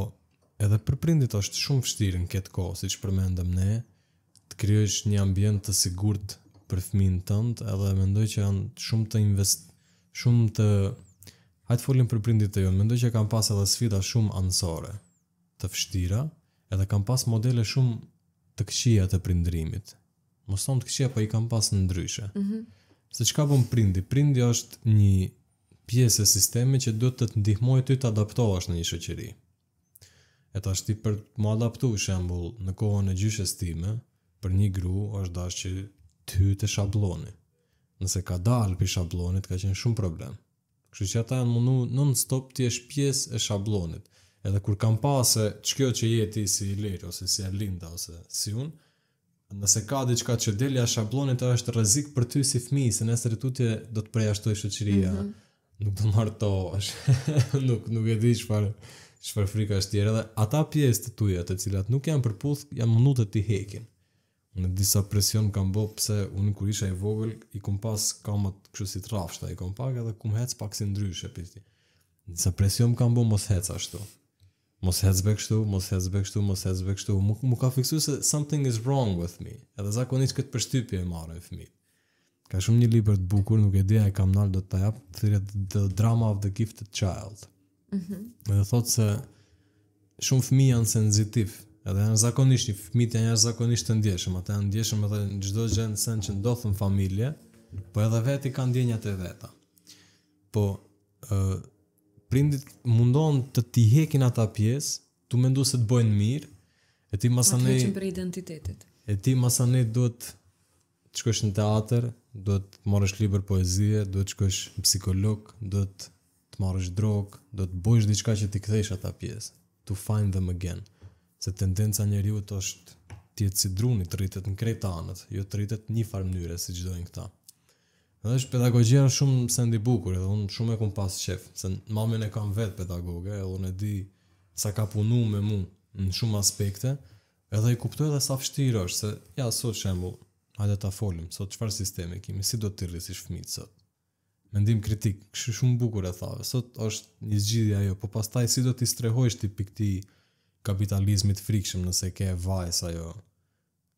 edhe për prindit është shumë vështirë në këtë kohë siç përmendëm ne të krijosh një ambient të sigurt për fëmijën tënd edhe mendoj që janë shumë të invest shumë të hajtë folim për prindit të jonë mendoj që kanë pas edhe sfida shumë ansore të vështira edhe kanë pas modele shumë të këqija të prindrimit Mos thon të kishe apo i kam pas në ndryshe. Ëh. Mm -hmm. Se çka bën prindi? Prindi është një pjesë e sistemit që duhet të të ndihmojë ty të adaptohesh në një shoqëri. E tash ti për të më adaptu, shembull në kohën e gjyshes time, për një grua është dash që të të shabllonit. Nëse ka dalë për shablonit, ka qenë shumë problem. Kështu që ata janë mundu non stop të jesh pjesë e shabllonit edhe kur kam pasë që kjo që jeti si i ose si e linda, ose si unë, Nëse ka diçka që del jashtë shabllonit, është rrezik për ty si fëmijë, se nëse rritu do të përjashtoj shoqëria. Mm -hmm. Nuk do martohesh. nuk nuk e di çfarë çfarë frika është tjera dhe ata pjesë të tuja të cilat nuk janë përputh, janë mundu të ti heqin. Në disa presion kam bë pse unë kur isha i vogël i kum pas kamat kështu si trafshta, i kum pak edhe kum hec pak si ndryshe pikë. Disa presion kam bë mos hec ashtu mos hec be kështu, mos hec be kështu, mos hec be kështu, mu, mu ka fiksu se something is wrong with me, edhe zakonisht këtë përshtypje e marë e fmi. Ka shumë një liber të bukur, nuk e dija e kam nalë do të tajap, të The Drama of the Gifted Child. Mm -hmm. Dhe thotë se shumë fmi janë sensitiv, edhe janë zakonisht, një fmi të janë zakonisht të ndjeshëm, atë janë ndjeshëm edhe në gjdo gjenë sen që ndothën familje, po edhe veti kanë ndjenjat e veta. Po, uh, prindit mundon të ti hekin ata pjesë, të mendu se të bojnë mirë, e ti masane... Ma të për identitetit. E ti masane duhet të shkosh në teater, duhet të marrësh liber poezie, duhet të shkosh në psikolog, duhet të marrësh drog, duhet të bojsh diçka që ti kthesh ata pjesë. To find them again. Se tendenca njeriu është të si druni, të rritet në krejt anët, jo të rritet një farë mënyre si gjdojnë këta është pedagogjia shumë se ndi bukur, edhe unë shumë e kam pas shef, se mamën e kam vet pedagoge, edhe unë e di sa ka punuar me mua në shumë aspekte, edhe i kuptoj edhe sa vështirë është se ja sot shembull, hajde ta folim, sot çfarë sistemi kemi, si do të rrisish fëmijët sot. Mendim kritik, kështu shumë bukur e thave. Sot është një zgjidhje ajo, po pastaj si do të strehohesh ti pikë kapitalizmit frikshëm nëse ke vajs ajo.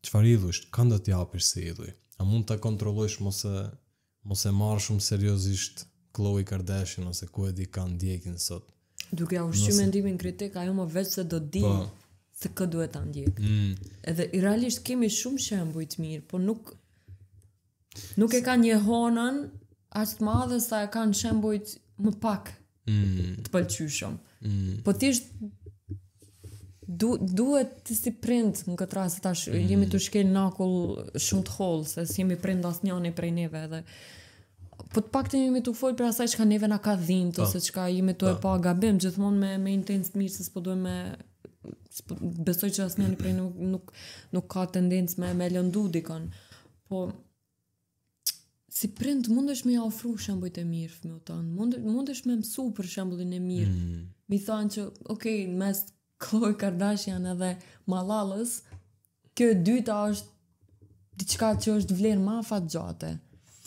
Çfarë i dhush, kanë do të japësh se i A mund ta kontrollosh mos e mos e marr shumë seriozisht Khloe Kardashian ose ku e di kanë ndjekin sot. Duke ja ushqy Nëse... mendimin kritik, ajo më vetë se do di po. se kë duhet ta ndjek. Mm. Edhe i realisht kemi shumë shembuj të mirë, por nuk nuk e kanë një honën as të madhe sa e kanë shembujt më pak mm. të pëlqyshëm. Mm. Po thjesht du, duhet të si prind në këtë rrasë të tash, mm. jemi të shkel në akull shumë të holë, se si jemi prind asë njani prej neve edhe Po të pak të jemi të folë për asaj që ka neve në ka dhimë, të po. se që ka jemi të e po. pa gabim, gjithmon me, me intensë të mirë, se s'po dojmë me besoj që asë njani prej nuk, nuk, nuk ka tendencë me, me lëndu dikon. Po, si prind, mundesh me ofru shembujt e mirë, fëmjot tanë, mund mundesh me mësu për shembullin e mirë, mm. mi thanë që, okej, okay, mes Khloe Kardashian edhe Malalës, kjo e dyta është diçka që është vlerë ma fat gjate.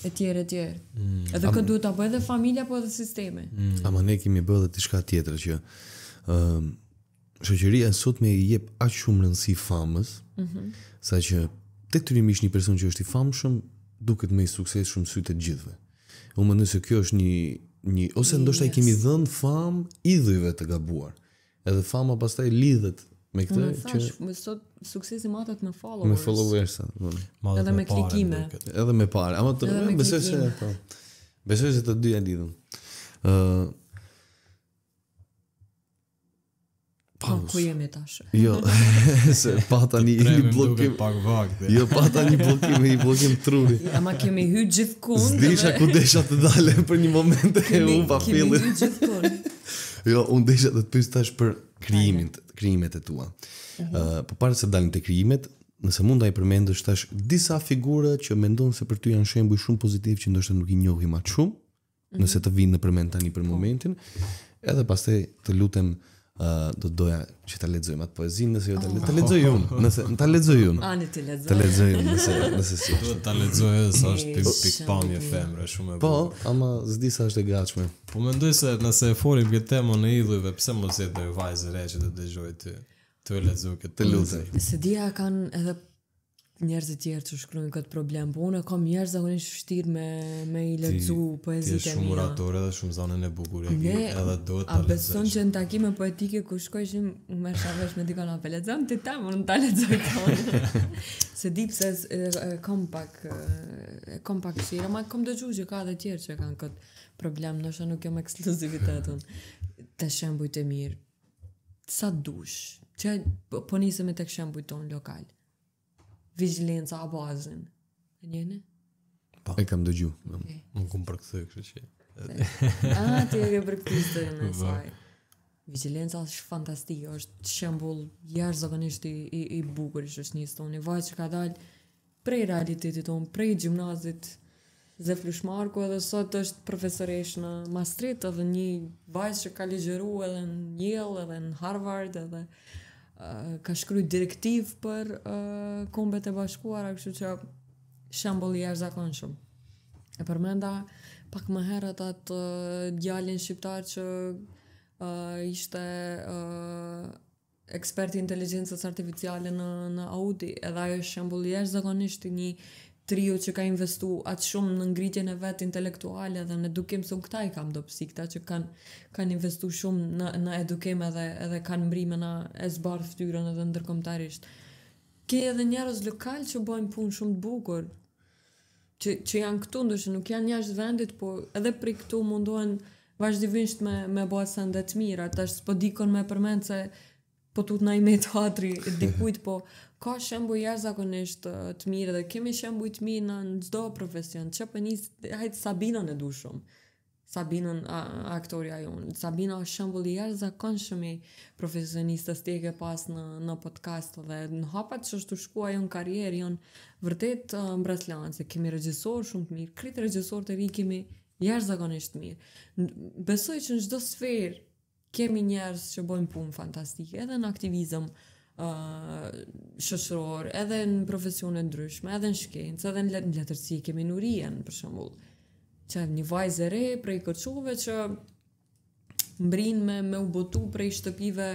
E tjerë, e tjerë. Mm. Edhe këtë duhet apo edhe familja, apo edhe sistemi. Mm. Ama ne kemi bëdhe të shka tjetër që um, shoqëria sot me jep aqë shumë rëndësi famës, mm -hmm. sa që të këtë një person që është i famë shumë, duket me i sukses shumë sytë të gjithve. U më nëse kjo është një, një ose ndoshta i kemi dhënë famë idhujve të gabuar edhe fama pastaj lidhet me këtë thash, që më sot suksesi matet me followers. Me followers, po. Edhe me klikime. Edhe me parë, ama të më besoj se po. Besoj se të dyja lidhen. ë uh, po, Pa, ku jemi tashë? Jo, se pa tani një i blokim... Pak jo, pa tani një blokim i blokim truri. ama kemi hy gjithë kund. Zdisha ku desha të dalem për një moment e u pa Kemi hy gjithë Jo, unë desha të të pysë tash për krimin, krimet e tua. Uh, po parë se dalin të krimet, nëse mund të i përmendësht tash disa figure që mendonë se për ty janë shembuj shumë pozitiv që ndoshtë nuk i njohi ma shumë, mhm. nëse të vinë në përmend tani për po. momentin, edhe pas të lutem ë uh, do doja që ta lexoj më atë poezi nëse jo ta lexoj ta oh. lexoj unë nëse ta lexoj unë ani ti lexoj ta lexoj unë nëse nëse si do ta lexoj edhe sa është pik pik pamje femër shumë e po, bukur po ama s'di sa është e gatshme po mendoj se nëse e forim këtë temë në idhujve pse mos e të vajzë rreçi të dëgjoj ti të lexoj këtë lutem se dia kanë edhe njerëz të tjerë që shkruajnë këtë problem, po unë kam njerëz zakonisht vështirë me me i lexu poezitë mia. Ti je shumë orator dhe shumë zonën e bukur e ke, edhe do ta lexoj. A beson që në takime poetike ku shkojshim me shavesh me dikon apo lexon ti ta mund ta lexoj ti. se di pse kam pak e kam pak shira, ma kam dëgjuar që ka edhe të tjerë që kanë këtë problem, ndoshta nuk jam ekskluzivitetun. Të shembujt e mirë. Sa dush? Që po nisem me tek shembujt lokal. Ëh vigilenca a bazin. E njëne? Pa. Po. E kam dëgju. Okay. Më, më kumë përkëthë, kështë që. a, ah, ti e ke përkëthë së të në saj. Vigilenca është fantastikë, është shembul jërë zëgënisht i, i, i bukër, është një stoni, vaj që ka dalë prej realitetit tonë, prej gjimnazit, Zeflush Lushmarku edhe sot është profesoresh në Maastricht edhe një vajzë që ka ligjeru edhe në Yale edhe në Harvard edhe Eh, ka shkryt direktiv për uh, kombet e bashkuara, kështu që shembulli i jashtëzakonshëm. E përmenda pak më herët atë uh, djalin shqiptar që uh, ishte uh, ekspert i artificiale në në Audi, edhe ajo është shembulli i jashtëzakonisht i një triu që ka investu atë shumë në ngritjen e vetë intelektuale dhe në edukim, thonë këta i kam do psi, këta që kanë kan investu shumë në, në edukim edhe, edhe kanë mbrime në e zbarë ftyrën edhe ndërkomtarisht. Ke edhe njerës lokal që bojnë punë shumë të bukur, që, që janë këtu, ndështë nuk janë jashtë vendit, po edhe pri këtu mundohen vazhdivisht me, me bojë sëndet mirë, atë është s'po dikon me përmenë se po të të najme të atri dikujt, po ka shëmbu jërë uh, të mirë, dhe kemi shëmbu të mirë në çdo profesion, që për po nis hajtë Sabina e du shumë, Sabina aktoria aktori jonë, Sabina është shëmbu i jërë shumë i profesionistës të tjegë pas në, në podcast, dhe në hapat që është të shku jonë karierë, jonë vërtet uh, më se kemi regjisor shumë të mirë, kritë regjisor të ri kemi jërë mirë. Besoj që në çdo sferë, kemi njerëz që bojnë punë fantastike edhe në aktivizëm ë uh, shoqëror, edhe në profesione ndryshme, edhe në shkencë, edhe në let letërsi kemi Nurien për shembull. Që edhe një vajzë re prej Kosovës që mbrin me me u botu prej shtëpive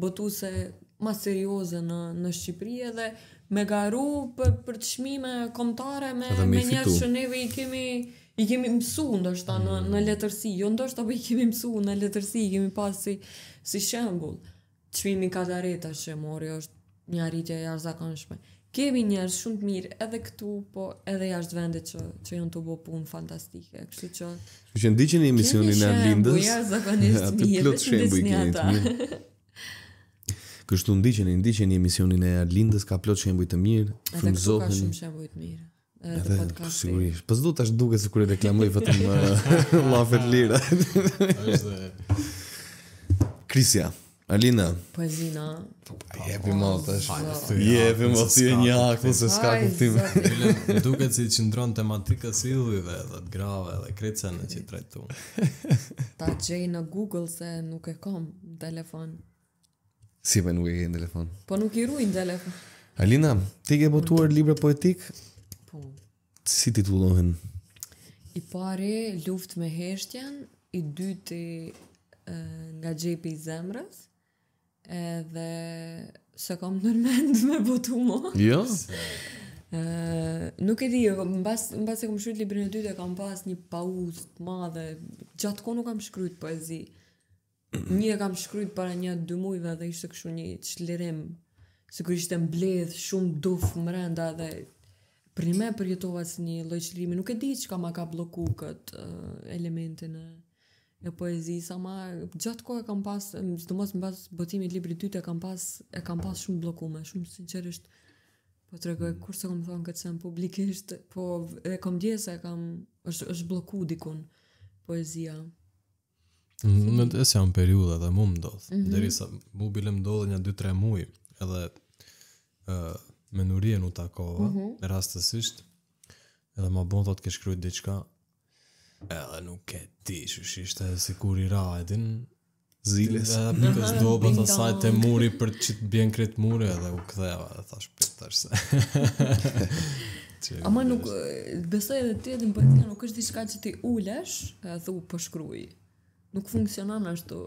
botuese më serioze në në Shqipëri edhe me garu për çmime kombëtare me me njerëz që neve i kemi i kemi mësu ndoshta në mm. në letërsi, jo ndoshta po i kemi mësu në letërsi, i kemi pas si si shembull. Çmimi kadareta që mori është një arritje jashtëzakonshme. Kemi njerëz shumë të mirë edhe këtu, po edhe jashtë vendit që që janë të bëu punë fantastike, kështu që. Kështu që ndiqni emisionin e Lindës. Po jashtëzakonisht mirë. Plot shembuj të mirë. Kështu ndiqni, ndiqni emisionin e Arlindës, ka plot shembuj të mirë. Frymzohen. Ka shumë shembuj të mirë. Edhe, po sigurisht. Po s'duhet tash duket sikur e reklamoj vetëm llafet eh, lira. Është Krisia, Alina. Poezina. Po e bëjmë më tash. Je më si një akt ose s'ka kuptim. Duket si çndron tematika si ulli dhe edhe të grave edhe kreca në çit Ta gjej në Google se nuk e kam telefon. Si vjen po në telefon? Po nuk i ruaj në telefon. Alina, ti ke botuar libra poetik? Po. Si titullohen? I pari luft me heshtjen, i dyti e, nga gjepi i zemrës, edhe se kom nërmend me botu mo. Jo? nuk e di, jo, në bas, bas e kom shkryt librin e dytë e kam pas një paus të madhe, gjatë ko nuk kam shkryt poezi. Një e kam shkryt para një dy mujve dhe ishte këshu një qlerim, se kërë ishte mbledh shumë duf mrenda dhe për një me përjetova si një lojqërimi, nuk e di që ka ma ka bloku këtë uh, elementin e, e sa ma gjatë kohë e kam pas, së të mos më pas botimit libri dytë e kam pas, e kam pas shumë blokume, shumë sinqerisht, po të regoj, mm. kur se kom thonë këtë sen publikisht, po e kom dje se e kam, është, është bloku dikun poezia. Në më të janë periuda dhe mu më ndodhë, mm -hmm. sa mu bile më ndodhë një 2-3 muj, edhe me nurie nuk ta ka, mm -hmm. rastësisht, edhe ma bon thot ke shkryt diqka, edhe nuk e ti, shush ishte si kur i ra, e din, edhe për kësë të saj të muri, për që të bjen kretë muri, edhe u këtheva, edhe thash për të tërse. A ma nuk, besoj edhe ti edhe në për nuk është diqka që ti ulesh, edhe u përshkruj, po nuk funksionan ashtu,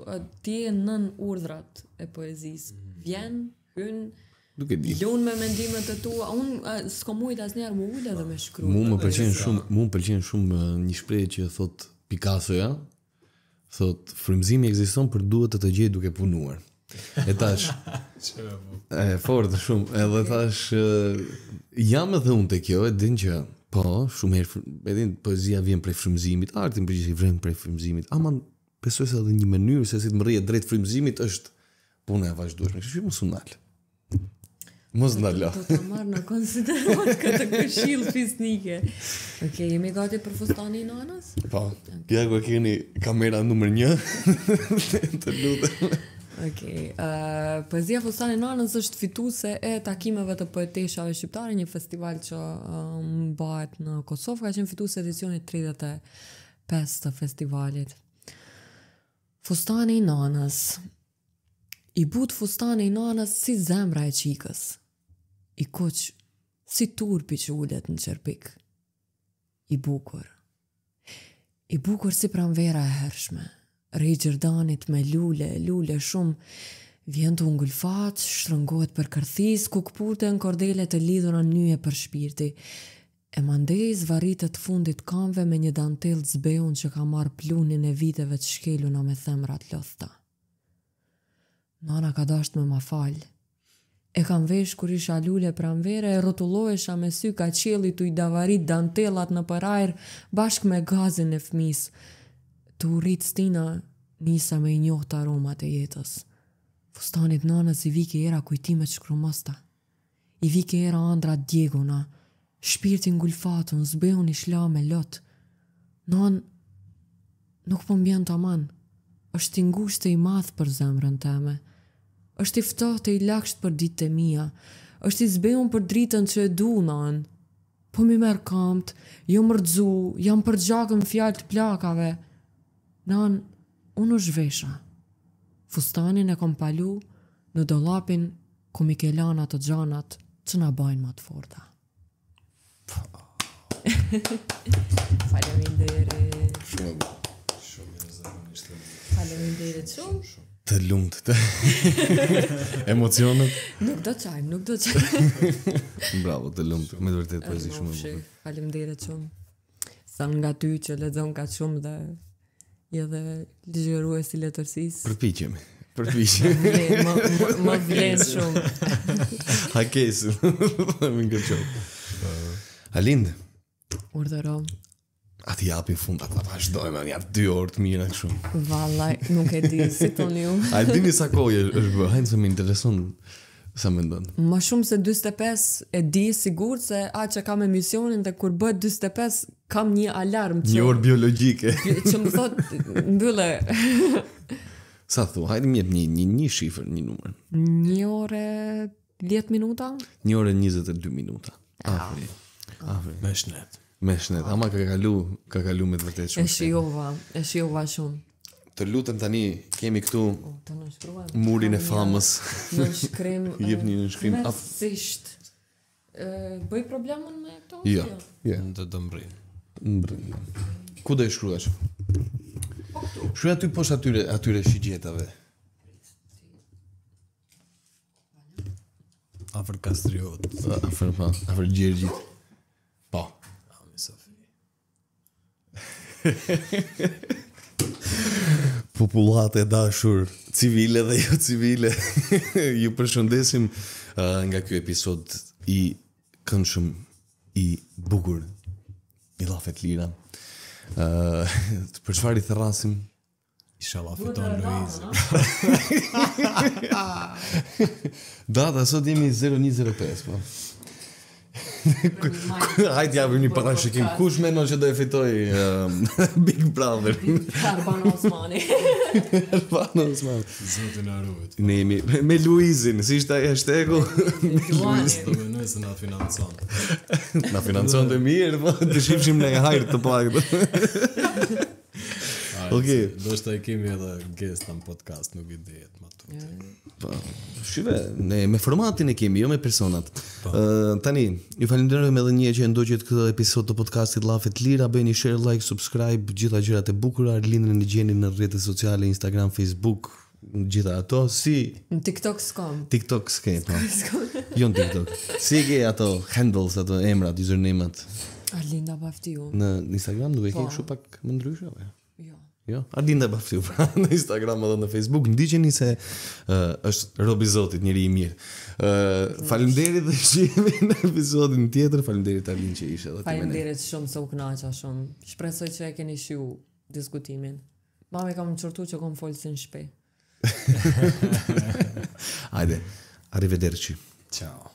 ti e nën urdrat e poezis, bjen, mhm. Nuk e di. Lun me mendimet të tua. Un uh, s'ka mujt asnjëherë më ulë edhe me shkruaj. Mu më pëlqen shumë, mu më pëlqen shumë një shprehje që thot Picasso ja. Thot frymëzimi ekziston për duhet të të gjej duke punuar. E tash. e fort shumë. Edhe tash jam edhe unë te kjo, e din që po, shumë herë e din poezia vjen prej frymëzimit, arti në përgjithësi vjen prej frymëzimit. Ama besoj se edhe një mënyrë se si të mrihet drejt frymëzimit është puna e vazhdueshme. Kështu që mos u Mos na lë. Do të marr në konsiderat këtë këshill fisnike. Okej, jemi gati për fustanin po. e nanës? Po. kja ku keni kamera nëmër një. Të Okej. Ë, poezia fustani e nanës është fituese e takimeve të poeteshave shqiptare, një festival që bëhet në Kosovë, ka qenë fituse edicioni 35 të festivalit. Fustani i nanës. I but fustani i nanës si zemra e çikës i koq, si turpi që ullet në qërpik, i bukur, i bukur si pram vera e hershme, rej gjerdanit me lule, lule shumë, vjen të ungull shtrëngohet për kërthis, ku këpurte në kordele të lidhura në një e për shpirti, e mandej zvaritët fundit kamve me një dantel të zbeun që ka marë plunin e viteve të shkelu në me themrat lothta. Nana ka dasht me ma falë. E kam vesh kur isha lule pram vere, e rotulloesha me sy ka qeli të i davarit dantelat në përajrë bashk me gazin e fmis. Të urrit stina, nisa me i njohë të aromat e jetës. Fustanit nënës i vike era kujtimet shkrumosta. I vike era andra djeguna, shpirtin gulfatun, zbehu një shla me lotë. Non, nuk po mbjen të aman, është tingusht e i madhë për zemrën teme është i ftohtë i lakshët për ditët e mia, është i zbeun për dritën që e du anë, Po mi merë kamt, jo më rëdzu, jam për gjakën fjallë të plakave. anë, unë është vesha. Fustanin e kom palu në dolapin ku mi të lanë gjanat që na bajnë më të forta. Faleminderit. Shumë. Shumë. Faleminderit shumë. Shumë të lumtë të emocionet. Nuk do të çajm, nuk do të çajm. Bravo të lumtë, me të vërtetë poezi shumë e bukur. Faleminderit shumë. Sa nga ty që lexon kaq shumë dhe i edhe ligjëruesi i letërsisë. Përpiqem. Përpiqem. Më më vjen shumë. Hakesu. Më ngjëjo. Po. Alind. Urdhëro. Ati japin fund, ata vazhdojmë, anë japë dy orë të mirë, kështu. Valla, nuk e di, si të një. A e dini sa kohë, është bërë, hajnë se me intereson, sa me ndonë. Ma shumë se 25 e di, sigur, se a që kam emisionin dhe kur bët 25, kam një alarm. Që, një orë biologike. që më thot, mbëlle. sa thu, hajnë mjetë një, një, një shifër, një numër. Një orë 10 minuta? Një orë 22 minuta. Ah, Afri. Afri. Afri. Afri. Afri. Me shnet, ama ka kalu, ka kalu me të vërtet shumë. E shijova, e shijova shumë. Të lutem tani, kemi këtu murin e famës. Në shkrim, një në shkrim. Mesisht, uh, bëj problemën me këto? Jo, jo. Në të dëmbri. Mbri. Ku do i shkruash? Po Shkruaj aty poshtë atyre, atyre shigjetave. Afër Kastriot. Afër pa. Gjergjit. Po. Populate dashur, civile dhe jo civile, ju përshëndesim uh, nga kjo episod i këndshëm, i bugur, i lafet lira. Uh, për qëfar i therrasim? Isha lafeton Luizë. Data, sot jemi 0.25, hajtë ja një para shikim kush më nëse do e fitoj um, Big Brother. Farbano Osmani. Farbano Osmani. Zot e Ne me me Luizin, si ishte ai shtegu? Ne do me nisë në financon. Në financon të mirë, po të shihshim në hajër të pak. Okej. Okay. Do shtoj kemi edhe guest në podcast, nuk i dihet më Po, shive, ne me formatin e kemi, jo me personat. Po. Ëh tani, ju falenderoj edhe një herë që ndoqët këtë episod të podcastit Llafet Lira, bëjni share, like, subscribe, gjitha gjërat e bukura, linën e gjeni në rrjetet sociale Instagram, Facebook, gjitha ato si në TikTok s'kam. TikTok s'kam. Po. Jo në TikTok. Si ke ato handles ato emrat, username-at? Arlinda Baftiu. Në Instagram do të kem kështu pak më ndryshe Jo, a dinë të pra në Instagram edhe në Facebook, në diqeni se uh, është Robi Zotit, njëri i mirë. Uh, falimderit dhe shqimi në episodin tjetër, falimderit të alin që ishe dhe të mene. Falimderit shumë se u knaqa shumë, shpresoj që e keni shiu diskutimin. Mame kam në qërtu që kom në shpe Ajde, arrivederci. Ciao.